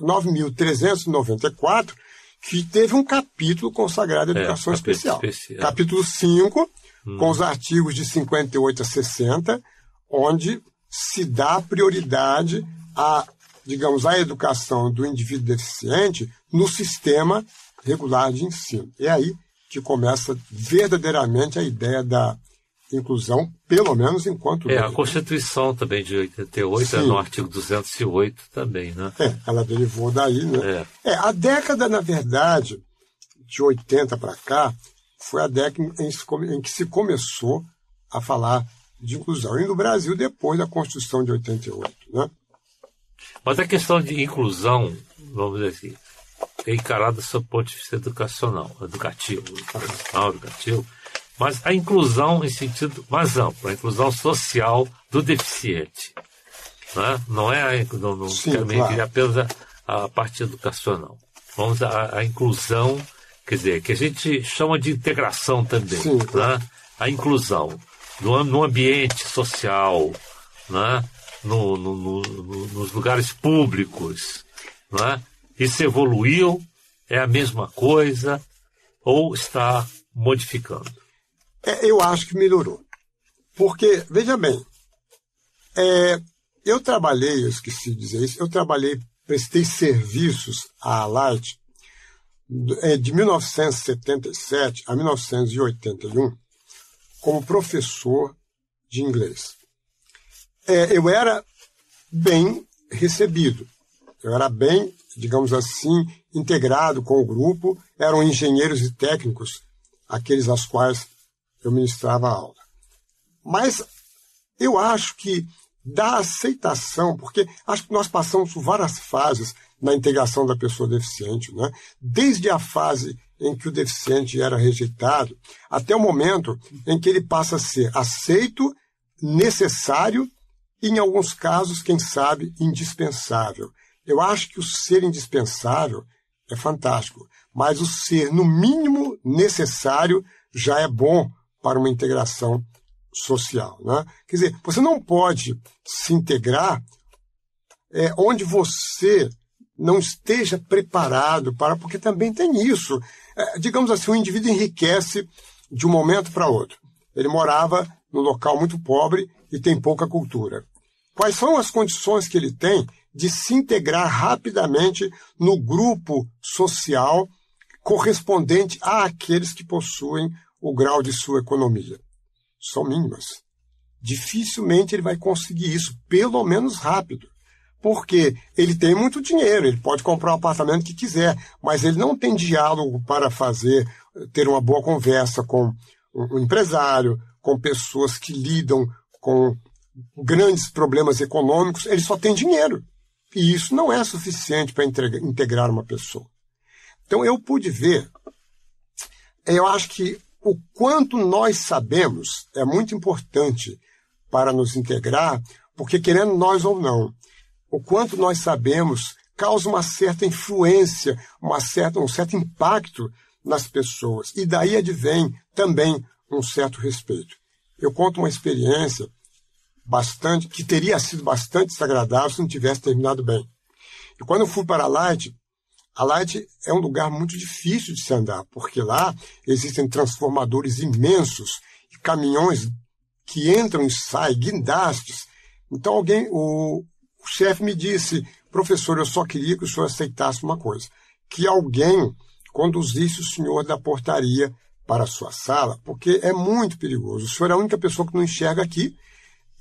9.394 que teve um capítulo consagrado à é, educação é, especial. especial. Capítulo 5, hum. com os artigos de 58 a 60, onde se dá prioridade a, digamos, à educação do indivíduo deficiente no sistema regular de ensino. É aí que começa verdadeiramente a ideia da inclusão, pelo menos enquanto. É, a Constituição também de 88, Sim. é no artigo 208 também, né? É, ela é derivou daí, né? É. é a década, na verdade, de 80 para cá, foi a década em que se começou a falar de inclusão. E no Brasil, depois da Constituição de 88, né? Mas a questão de inclusão, vamos dizer assim, é encarada sob o ponto de vista educacional, educativo, educacional, educativo mas a inclusão em sentido mais amplo, a inclusão social do deficiente. Né? Não é a, não, não Sim, claro. apenas a, a parte educacional. Vamos à, à, inclusão, quer dizer, que a gente chama de integração também. Sim, claro. Né? A inclusão no, no ambiente social, né? no, no, nos lugares públicos. Né? Isso evoluiu, é a mesma coisa ou está modificando? É, eu acho que melhorou. Porque, veja bem, é, eu trabalhei, eu esqueci de dizer isso, eu trabalhei, prestei serviços à Light é, de 1977 a 1981 como professor de inglês. É, eu era bem recebido, eu era bem, digamos assim, integrado com o grupo, eram engenheiros e técnicos, aqueles aos quais eu ministrava a aula. Mas eu acho que da aceitação, porque acho que nós passamos por várias fases na integração da pessoa deficiente, né? desde a fase em que o deficiente era rejeitado, até o momento em que ele passa a ser aceito, necessário e, em alguns casos, quem sabe, indispensável. Eu acho que o ser indispensável é fantástico, mas o ser, no mínimo, necessário já é bom para uma integração social. Né? Quer dizer, você não pode se integrar é, onde você não esteja preparado para, porque também tem isso. É, digamos assim, o indivíduo enriquece de um momento para outro. Ele morava num local muito pobre e tem pouca cultura. Quais são as condições que ele tem de se integrar rapidamente no grupo social correspondente àqueles que possuem o grau de sua economia. São mínimas. Dificilmente ele vai conseguir isso, pelo menos rápido. Porque ele tem muito dinheiro, ele pode comprar o apartamento que quiser, mas ele não tem diálogo para fazer, ter uma boa conversa com o empresário, com pessoas que lidam com grandes problemas econômicos, ele só tem dinheiro. E isso não é suficiente para integrar uma pessoa. Então eu pude ver, eu acho que o quanto nós sabemos é muito importante para nos integrar, porque querendo nós ou não, o quanto nós sabemos causa uma certa influência, uma certa, um certo impacto nas pessoas. E daí advém também um certo respeito. Eu conto uma experiência bastante que teria sido bastante desagradável se não tivesse terminado bem. E quando eu fui para a Light, a Light é um lugar muito difícil de se andar, porque lá existem transformadores imensos e caminhões que entram e saem, guindastes. Então alguém, o, o chefe me disse, professor, eu só queria que o senhor aceitasse uma coisa, que alguém conduzisse o senhor da portaria para a sua sala, porque é muito perigoso. O senhor é a única pessoa que não enxerga aqui.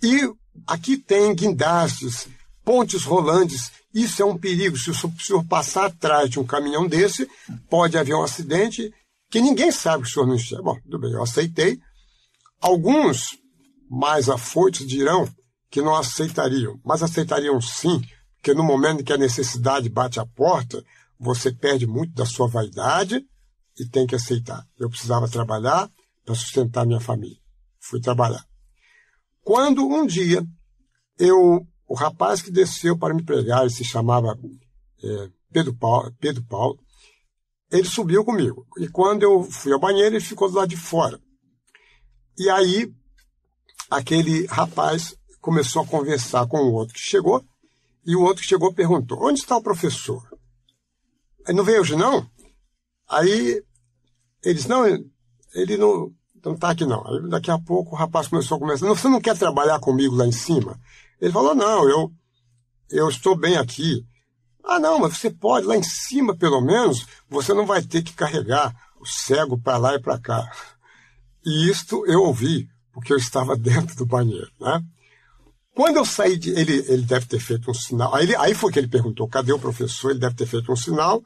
E aqui tem guindastes, pontes rolantes isso é um perigo. Se o senhor passar atrás de um caminhão desse, pode haver um acidente que ninguém sabe que o senhor não está. Bom, tudo bem, eu aceitei. Alguns mais afoitos dirão que não aceitariam, mas aceitariam sim, porque no momento em que a necessidade bate a porta, você perde muito da sua vaidade e tem que aceitar. Eu precisava trabalhar para sustentar minha família. Fui trabalhar. Quando um dia eu o rapaz que desceu para me pregar, ele se chamava é, Pedro, Paulo, Pedro Paulo, ele subiu comigo. E quando eu fui ao banheiro, ele ficou do lado de fora. E aí, aquele rapaz começou a conversar com o outro que chegou, e o outro que chegou perguntou: Onde está o professor? Ele não veio hoje, não? Aí eles Não, ele não está aqui, não. daqui a pouco o rapaz começou a conversar: Você não quer trabalhar comigo lá em cima? Ele falou: não, eu, eu estou bem aqui. Ah, não, mas você pode, lá em cima pelo menos, você não vai ter que carregar o cego para lá e para cá. E isto eu ouvi, porque eu estava dentro do banheiro, né? Quando eu saí de. Ele, ele deve ter feito um sinal. Aí, ele, aí foi que ele perguntou: cadê o professor? Ele deve ter feito um sinal.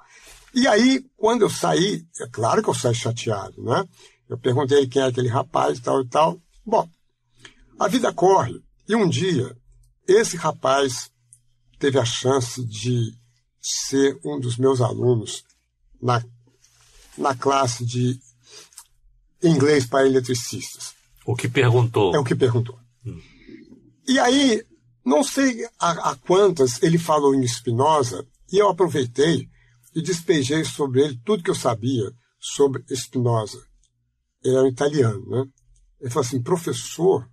E aí, quando eu saí, é claro que eu saí chateado, né? Eu perguntei quem é aquele rapaz, tal e tal. Bom, a vida corre. E um dia, esse rapaz teve a chance de ser um dos meus alunos na, na classe de inglês para eletricistas. O que perguntou? É o que perguntou. Hum. E aí, não sei a, a quantas ele falou em Spinoza, e eu aproveitei e despejei sobre ele tudo que eu sabia sobre Spinoza. Ele era um italiano, né? Ele falou assim, professor,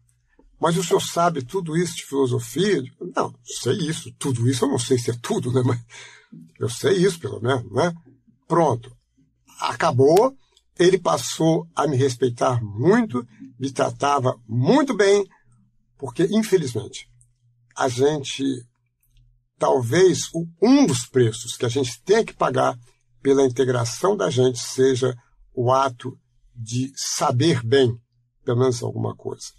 mas o senhor sabe tudo isso de filosofia? Não, sei isso. Tudo isso eu não sei se é tudo, né? Mas eu sei isso, pelo menos, né? Pronto. Acabou. Ele passou a me respeitar muito, me tratava muito bem, porque, infelizmente, a gente. Talvez um dos preços que a gente tem que pagar pela integração da gente seja o ato de saber bem, pelo menos alguma coisa.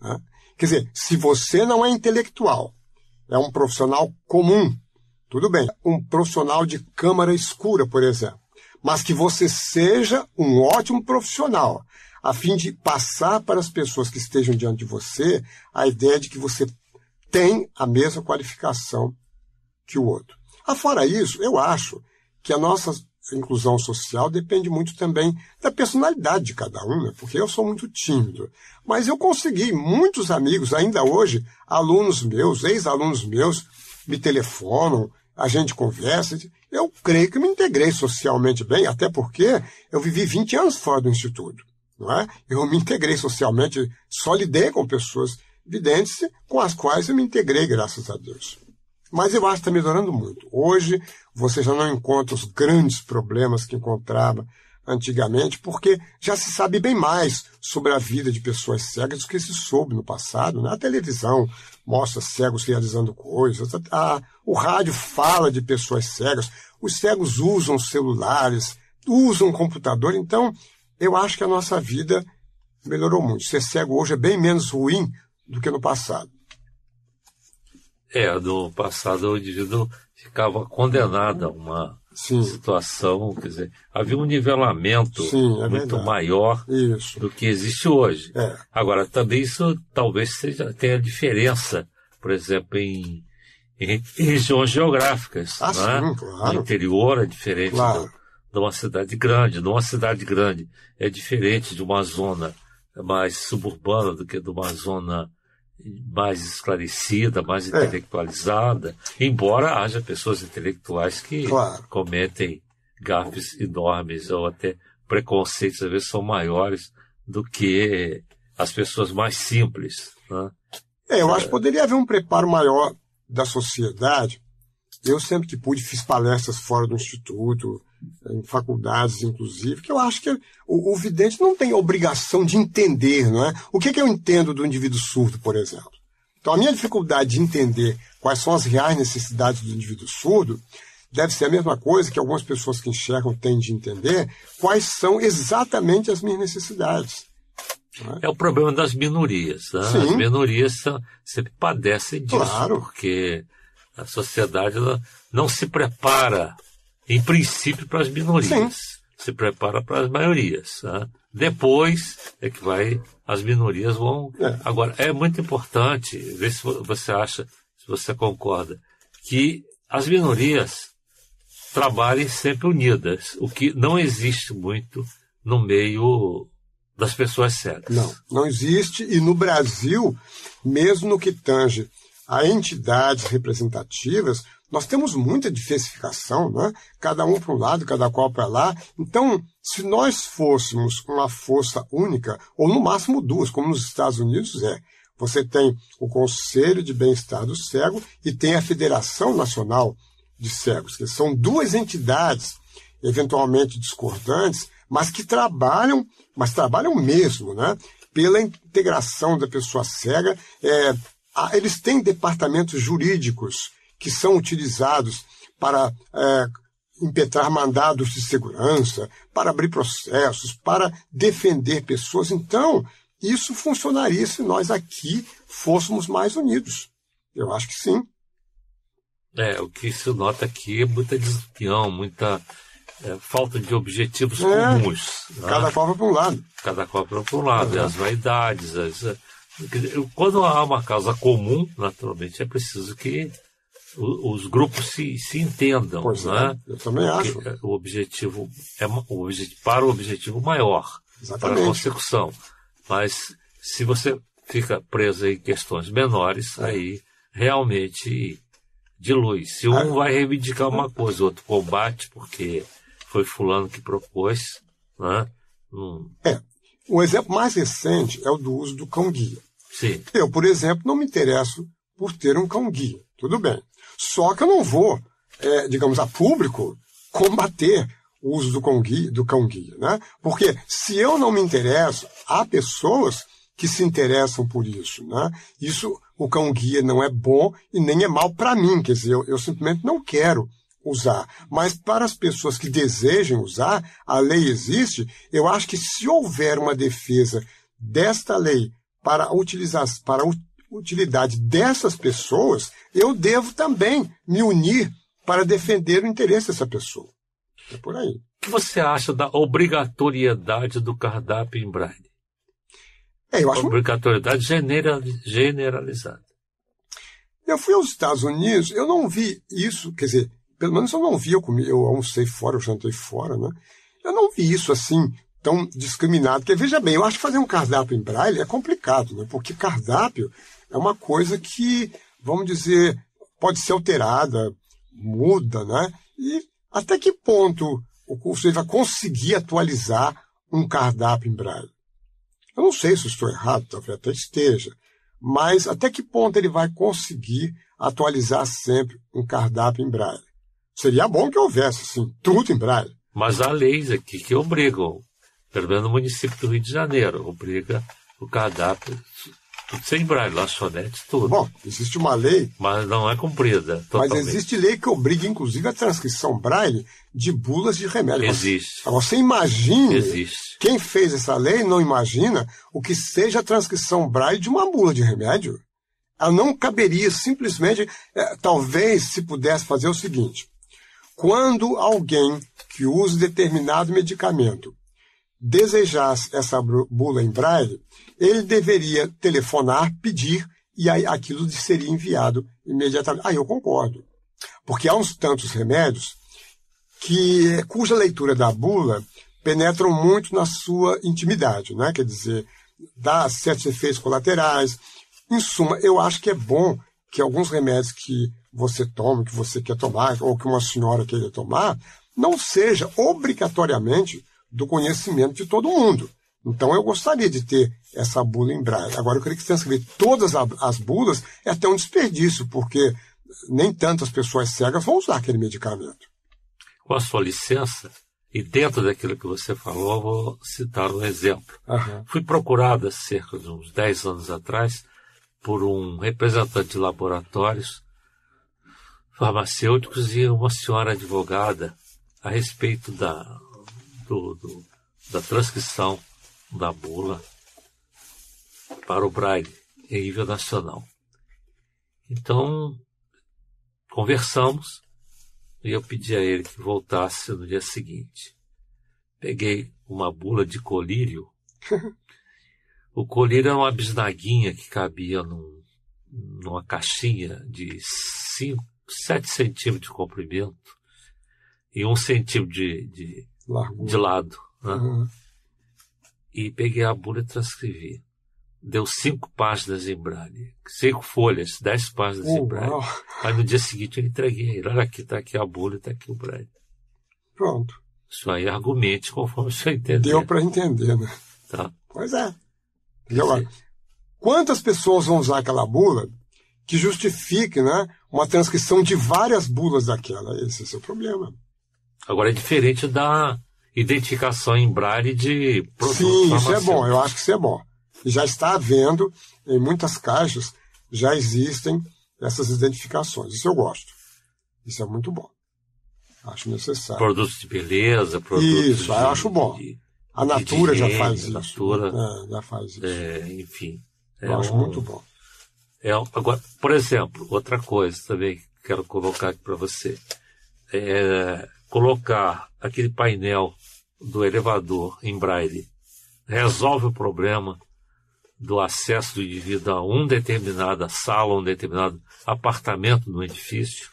Né? Quer dizer, se você não é intelectual, é um profissional comum, tudo bem, um profissional de câmara escura, por exemplo, mas que você seja um ótimo profissional, a fim de passar para as pessoas que estejam diante de você a ideia de que você tem a mesma qualificação que o outro. Afora isso, eu acho que a nossa inclusão social depende muito também da personalidade de cada um, né? porque eu sou muito tímido. Mas eu consegui muitos amigos, ainda hoje, alunos meus, ex-alunos meus, me telefonam, a gente conversa. Eu creio que me integrei socialmente bem, até porque eu vivi 20 anos fora do instituto. Não é? Eu me integrei socialmente, só lidei com pessoas videntes com as quais eu me integrei, graças a Deus. Mas eu acho que está melhorando muito. Hoje você já não encontra os grandes problemas que encontrava antigamente, porque já se sabe bem mais sobre a vida de pessoas cegas do que se soube no passado. Na né? A televisão mostra cegos realizando coisas, a, a, o rádio fala de pessoas cegas, os cegos usam celulares, usam computador. Então, eu acho que a nossa vida melhorou muito. Ser cego hoje é bem menos ruim do que no passado. É, no passado o indivíduo ficava condenado a uma Sim. situação, quer dizer, havia um nivelamento Sim, é muito verdade. maior isso. do que existe hoje. É. Agora, também isso talvez seja, tenha diferença, por exemplo, em, em regiões geográficas. Ah, né? sim, claro. No interior é diferente claro. de uma cidade grande. Numa cidade grande é diferente de uma zona mais suburbana do que de uma zona mais esclarecida, mais é. intelectualizada, embora haja pessoas intelectuais que claro. cometem gafes enormes ou até preconceitos, às vezes são maiores do que as pessoas mais simples. Né? É, eu é. acho que poderia haver um preparo maior da sociedade. Eu sempre que pude fiz palestras fora do instituto, em faculdades, inclusive, que eu acho que o, o vidente não tem obrigação de entender, não é? O que, que eu entendo do indivíduo surdo, por exemplo? Então, a minha dificuldade de entender quais são as reais necessidades do indivíduo surdo deve ser a mesma coisa que algumas pessoas que enxergam têm de entender quais são exatamente as minhas necessidades. É? é? o problema das minorias. Né? As minorias são, sempre padecem disso, claro. porque a sociedade não se prepara em princípio, para as minorias. Sim. Se prepara para as maiorias. Né? Depois é que vai, as minorias vão. É. Agora, é muito importante, ver se você acha, se você concorda, que as minorias trabalhem sempre unidas, o que não existe muito no meio das pessoas cegas. Não, não existe. E no Brasil, mesmo no que tange a entidades representativas, nós temos muita diversificação, né? cada um para um lado, cada qual para lá. Então, se nós fôssemos uma força única, ou no máximo duas, como nos Estados Unidos é, você tem o Conselho de Bem-Estar do Cego e tem a Federação Nacional de Cegos, que são duas entidades eventualmente discordantes, mas que trabalham, mas trabalham mesmo, né? Pela integração da pessoa cega, é, eles têm departamentos jurídicos que são utilizados para é, impetrar mandados de segurança, para abrir processos, para defender pessoas. Então, isso funcionaria se nós aqui fôssemos mais unidos. Eu acho que sim. É, o que se nota aqui é muita desunião, muita é, falta de objetivos é, comuns. Né? Cada né? qual para um lado. Cada qual para um lado, as vaidades. As, quando há uma causa comum, naturalmente é preciso que os grupos se, se entendam. Pois né? é, eu também acho. É, o objetivo é o para o objetivo maior, Exatamente. para a consecução. Mas se você fica preso em questões menores, é. aí realmente dilui. Se um ah. vai reivindicar uma coisa, o outro combate, porque foi fulano que propôs, né? Hum. É. O exemplo mais recente é o do uso do cão-guia. Sim. Eu, por exemplo, não me interesso por ter um cão-guia. Tudo bem. Só que eu não vou, é, digamos, a público combater o uso do cão-guia, do cão -guia, né? Porque se eu não me interesso, há pessoas que se interessam por isso, né? Isso, o cão-guia não é bom e nem é mal para mim, quer dizer, eu, eu simplesmente não quero usar. Mas para as pessoas que desejem usar, a lei existe, eu acho que se houver uma defesa desta lei para, utilizar, para utilidade dessas pessoas, eu devo também me unir para defender o interesse dessa pessoa. É por aí. O que você acha da obrigatoriedade do cardápio em braille? É, eu acho... Obrigatoriedade generalizada. Eu fui aos Estados Unidos, eu não vi isso, quer dizer, pelo menos eu não vi, eu, comi, eu almocei fora, eu jantei fora, né? Eu não vi isso assim tão discriminado. Porque, é, veja bem, eu acho que fazer um cardápio em braille é complicado, né? porque cardápio é uma coisa que, vamos dizer, pode ser alterada, muda, né? E até que ponto o curso vai conseguir atualizar um cardápio em braille? Eu não sei se estou errado, talvez até esteja, mas até que ponto ele vai conseguir atualizar sempre um cardápio em braille? Seria bom que houvesse, assim, tudo em braille. Mas há leis aqui que obrigam pelo menos no município do Rio de Janeiro, obriga o cardápio tudo sem braille, lanchonete, tudo. Bom, existe uma lei. Mas não é cumprida. Totalmente. Mas existe lei que obriga, inclusive, a transcrição braille de bulas de remédio. Existe. Você, você imagina. Existe. Quem fez essa lei não imagina o que seja a transcrição braille de uma bula de remédio. Ela não caberia simplesmente. É, talvez se pudesse fazer o seguinte: quando alguém que usa determinado medicamento desejasse essa bula em braille, ele deveria telefonar, pedir, e aí aquilo seria enviado imediatamente. Aí ah, eu concordo. Porque há uns tantos remédios que cuja leitura da bula penetram muito na sua intimidade, né? quer dizer, dá certos efeitos colaterais. Em suma, eu acho que é bom que alguns remédios que você toma, que você quer tomar, ou que uma senhora queira tomar, não seja obrigatoriamente do conhecimento de todo mundo. Então eu gostaria de ter essa bula em braille. Agora eu queria que você escrever todas as bulas é até um desperdício, porque nem tantas pessoas cegas vão usar aquele medicamento. Com a sua licença, e dentro daquilo que você falou, vou citar um exemplo. Uhum. Fui procurado cerca de uns 10 anos atrás por um representante de laboratórios farmacêuticos e uma senhora advogada a respeito da do, do, da transcrição da bula para o Braille em nível nacional. Então, conversamos e eu pedi a ele que voltasse no dia seguinte. Peguei uma bula de colírio. o colírio era uma bisnaguinha que cabia num, numa caixinha de 7 centímetros de comprimento e 1 um centímetro de, de, de lado. Né? Uhum. E peguei a bula e transcrevi. Deu cinco páginas em braille. Cinco folhas, dez páginas oh, em braille. Aí no dia seguinte eu entreguei. Olha aqui, está aqui a bula, está aqui o braille. Pronto. Isso aí argumente conforme o senhor Deu para entender, né? Tá. Pois é. Agora, quantas pessoas vão usar aquela bula que justifique né, uma transcrição de várias bulas daquela? Esse é o seu problema. Agora é diferente da identificação em braille de produtos Sim, isso é bom, eu acho que isso é bom. Já está havendo, em muitas caixas, já existem essas identificações. Isso eu gosto. Isso é muito bom. Acho necessário. Produtos de beleza, produtos. Isso, de, eu acho bom. De, a Natura já faz isso. A Natura. É, já faz isso. É, enfim. É eu acho muito bom. É, agora, por exemplo, outra coisa também que quero colocar aqui para você. É, colocar aquele painel do elevador em braille resolve o problema do acesso do indivíduo a uma determinada sala, a um determinado apartamento no edifício?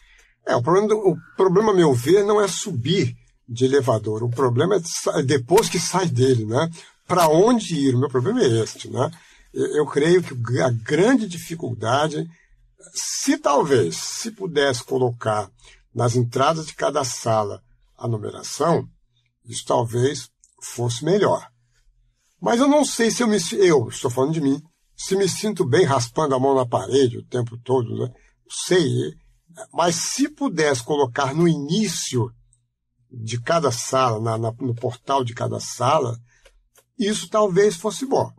É, o problema, do, o problema, a meu ver, não é subir de elevador. O problema é, é depois que sai dele, né? Para onde ir? O meu problema é este, né? Eu creio que a grande dificuldade, se talvez, se pudesse colocar nas entradas de cada sala a numeração, isso talvez fosse melhor. Mas eu não sei se eu me. Eu, estou falando de mim, se me sinto bem raspando a mão na parede o tempo todo, né? sei. Mas se pudesse colocar no início de cada sala, na, na, no portal de cada sala, isso talvez fosse bom.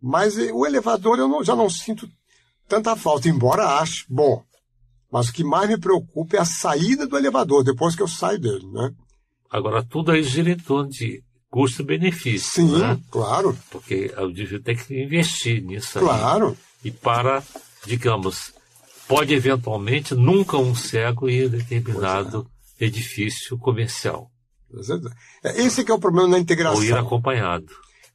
Mas eh, o elevador eu não, já não sinto tanta falta, embora ache bom. Mas o que mais me preocupa é a saída do elevador, depois que eu saio dele, né? Agora, tudo aí gira em torno de custo-benefício. Sim, né? claro. Porque o indivíduo tem que investir nisso. Claro. Aí. E para, digamos, pode eventualmente, nunca um cego ir a determinado é. edifício comercial. É. É, esse é o problema da integração. Ou ir acompanhado.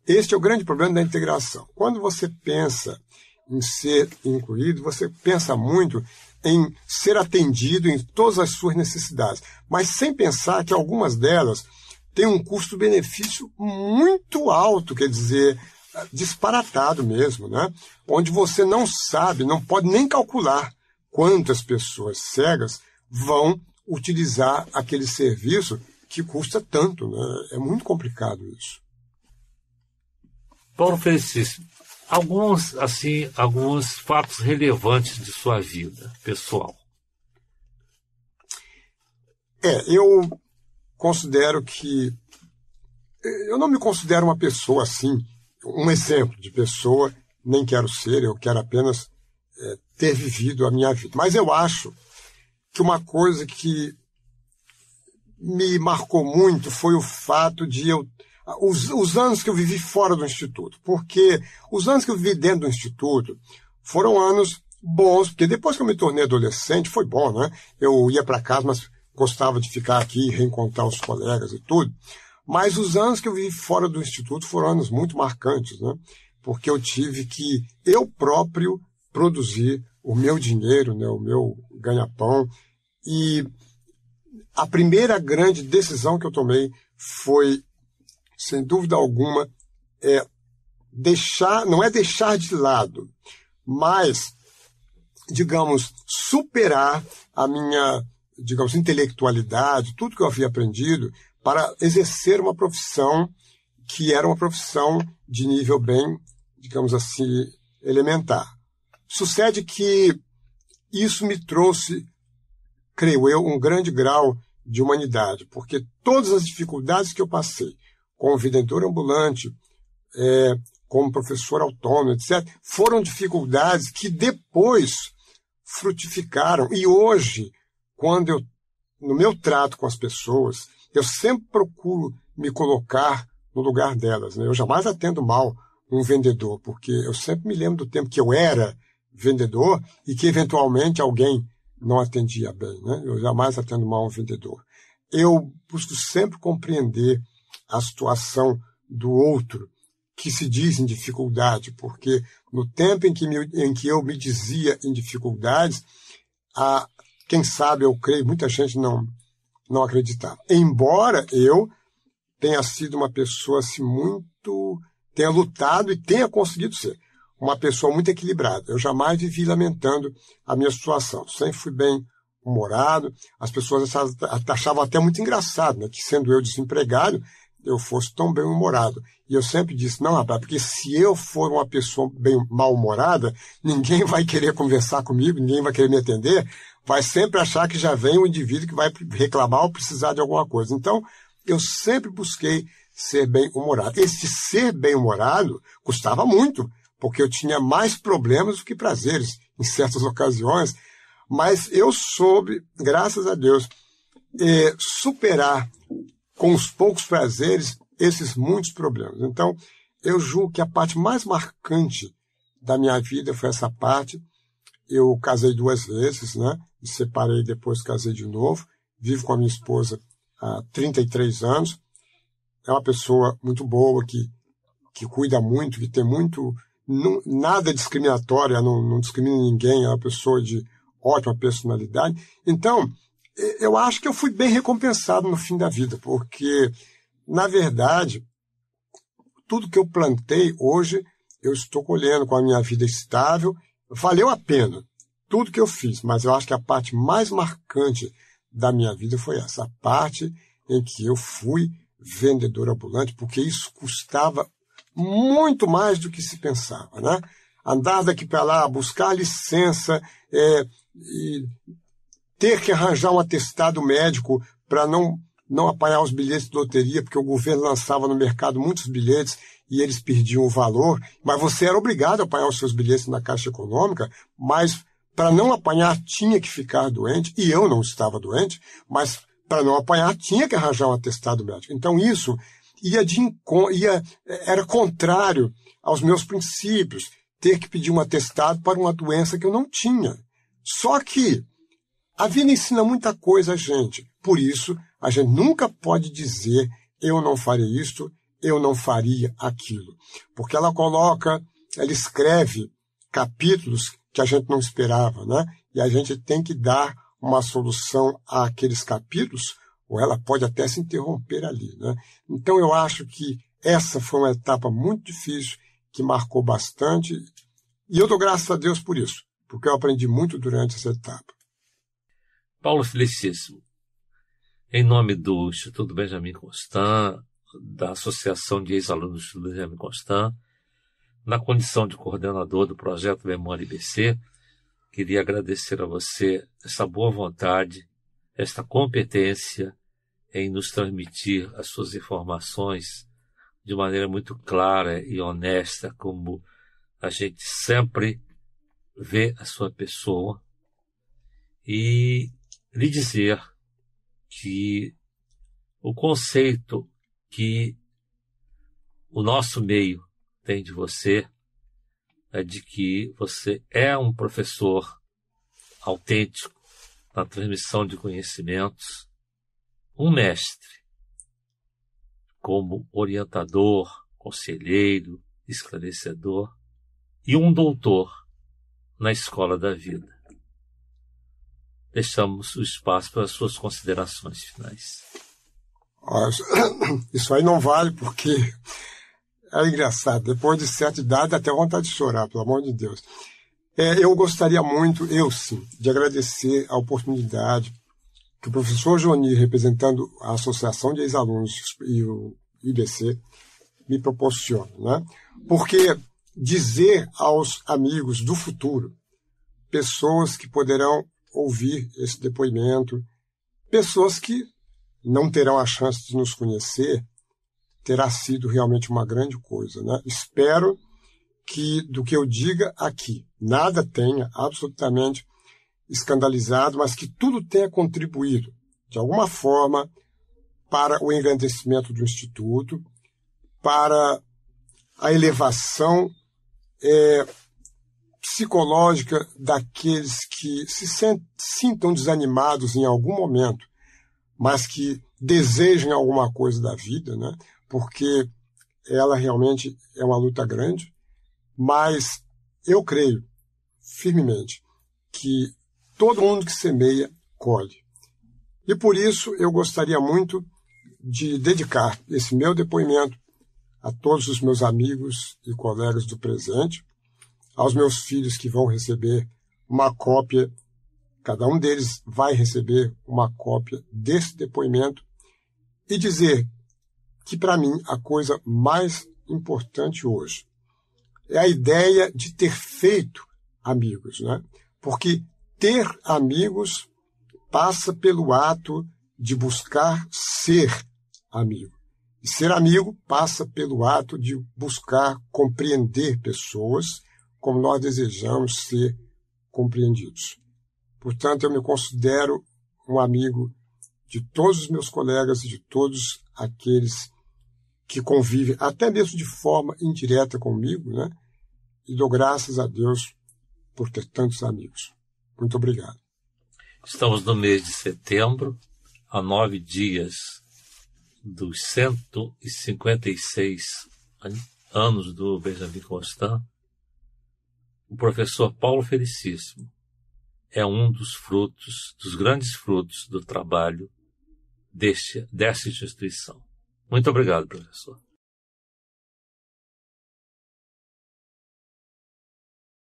Este é o grande problema da integração. Quando você pensa em ser incluído, você pensa muito em ser atendido em todas as suas necessidades, mas sem pensar que algumas delas têm um custo-benefício muito alto, quer dizer, disparatado mesmo, né? onde você não sabe, não pode nem calcular quantas pessoas cegas vão utilizar aquele serviço que custa tanto. Né? É muito complicado isso. Paulo Francisco, alguns assim alguns fatos relevantes de sua vida pessoal é eu considero que é, eu não me considero uma pessoa assim um exemplo de pessoa nem quero ser eu quero apenas é, ter vivido a minha vida mas eu acho que uma coisa que me marcou muito foi o fato de eu os, os anos que eu vivi fora do Instituto, porque os anos que eu vivi dentro do Instituto foram anos bons, porque depois que eu me tornei adolescente, foi bom, né? Eu ia para casa, mas gostava de ficar aqui, reencontrar os colegas e tudo. Mas os anos que eu vivi fora do Instituto foram anos muito marcantes, né? Porque eu tive que, eu próprio, produzir o meu dinheiro, né? o meu ganha-pão. E a primeira grande decisão que eu tomei foi sem dúvida alguma, é deixar, não é deixar de lado, mas, digamos, superar a minha, digamos, intelectualidade, tudo que eu havia aprendido, para exercer uma profissão que era uma profissão de nível bem, digamos assim, elementar. Sucede que isso me trouxe, creio eu, um grande grau de humanidade, porque todas as dificuldades que eu passei, como vendedor ambulante, é, como professor autônomo, etc., foram dificuldades que depois frutificaram. E hoje, quando eu, no meu trato com as pessoas, eu sempre procuro me colocar no lugar delas. Né? Eu jamais atendo mal um vendedor, porque eu sempre me lembro do tempo que eu era vendedor e que eventualmente alguém não atendia bem. Né? Eu jamais atendo mal um vendedor. Eu busco sempre compreender a situação do outro que se diz em dificuldade, porque no tempo em que, me, em que eu me dizia em dificuldades, a, quem sabe eu creio, muita gente não, não acreditava. Embora eu tenha sido uma pessoa assim, muito. tenha lutado e tenha conseguido ser uma pessoa muito equilibrada. Eu jamais vivi lamentando a minha situação. Sempre fui bem humorado. As pessoas achavam até muito engraçado, né? Que sendo eu desempregado, eu fosse tão bem-humorado. E eu sempre disse, não, rapaz, porque se eu for uma pessoa bem mal-humorada, ninguém vai querer conversar comigo, ninguém vai querer me atender, vai sempre achar que já vem um indivíduo que vai reclamar ou precisar de alguma coisa. Então, eu sempre busquei ser bem-humorado. Esse ser bem-humorado custava muito, porque eu tinha mais problemas do que prazeres em certas ocasiões, mas eu soube, graças a Deus, eh, superar com os poucos prazeres, esses muitos problemas. Então, eu julgo que a parte mais marcante da minha vida foi essa parte. Eu casei duas vezes, né? Me separei depois, casei de novo. Vivo com a minha esposa há 33 anos. É uma pessoa muito boa, que, que cuida muito, que tem muito. Não, nada discriminatório, não, não discrimina ninguém, é uma pessoa de ótima personalidade. Então, é, eu acho que eu fui bem recompensado no fim da vida, porque, na verdade, tudo que eu plantei hoje, eu estou colhendo com a minha vida estável, valeu a pena tudo que eu fiz, mas eu acho que a parte mais marcante da minha vida foi essa, a parte em que eu fui vendedor ambulante, porque isso custava muito mais do que se pensava, né? Andar daqui para lá, buscar licença, é, e ter que arranjar um atestado médico para não, não apanhar os bilhetes de loteria, porque o governo lançava no mercado muitos bilhetes e eles perdiam o valor, mas você era obrigado a apanhar os seus bilhetes na Caixa Econômica, mas para não apanhar tinha que ficar doente, e eu não estava doente, mas para não apanhar tinha que arranjar um atestado médico. Então isso ia de ia, era contrário aos meus princípios, ter que pedir um atestado para uma doença que eu não tinha. Só que a vida ensina muita coisa a gente. Por isso, a gente nunca pode dizer eu não farei isto, eu não faria aquilo. Porque ela coloca, ela escreve capítulos que a gente não esperava, né? E a gente tem que dar uma solução àqueles capítulos, ou ela pode até se interromper ali, né? Então eu acho que essa foi uma etapa muito difícil que marcou bastante, e eu dou graças a Deus por isso, porque eu aprendi muito durante essa etapa. Paulo Felicíssimo. Em nome do Instituto Benjamin Constant, da Associação de Ex-Alunos do Instituto Benjamin Constant, na condição de coordenador do projeto Memória IBC, queria agradecer a você essa boa vontade, esta competência em nos transmitir as suas informações de maneira muito clara e honesta, como a gente sempre vê a sua pessoa. E lhe dizer que o conceito que o nosso meio tem de você é de que você é um professor autêntico na transmissão de conhecimentos, um mestre como orientador, conselheiro, esclarecedor e um doutor na escola da vida deixamos o espaço para as suas considerações finais. Ah, isso aí não vale porque é engraçado. Depois de certa idade, até vontade de chorar, pelo amor de Deus. É, eu gostaria muito, eu sim, de agradecer a oportunidade que o professor Joni, representando a Associação de Ex-Alunos e o IBC, me proporciona. Né? Porque dizer aos amigos do futuro, pessoas que poderão ouvir esse depoimento. Pessoas que não terão a chance de nos conhecer, terá sido realmente uma grande coisa. Né? Espero que do que eu diga aqui, nada tenha absolutamente escandalizado, mas que tudo tenha contribuído, de alguma forma, para o engrandecimento do Instituto, para a elevação é, psicológica daqueles que se sintam desanimados em algum momento, mas que desejem alguma coisa da vida, né? porque ela realmente é uma luta grande, mas eu creio firmemente que todo mundo que semeia colhe. E por isso eu gostaria muito de dedicar esse meu depoimento a todos os meus amigos e colegas do presente aos meus filhos que vão receber uma cópia, cada um deles vai receber uma cópia desse depoimento e dizer que para mim a coisa mais importante hoje é a ideia de ter feito amigos, né? Porque ter amigos passa pelo ato de buscar ser amigo. E ser amigo passa pelo ato de buscar compreender pessoas como nós desejamos ser compreendidos. Portanto, eu me considero um amigo de todos os meus colegas e de todos aqueles que convivem, até mesmo de forma indireta comigo, né? E dou graças a Deus por ter tantos amigos. Muito obrigado. Estamos no mês de setembro, a nove dias dos 156 anos do Benjamin Constant, o professor Paulo Felicíssimo é um dos frutos, dos grandes frutos do trabalho deste, dessa instituição. Muito obrigado, professor.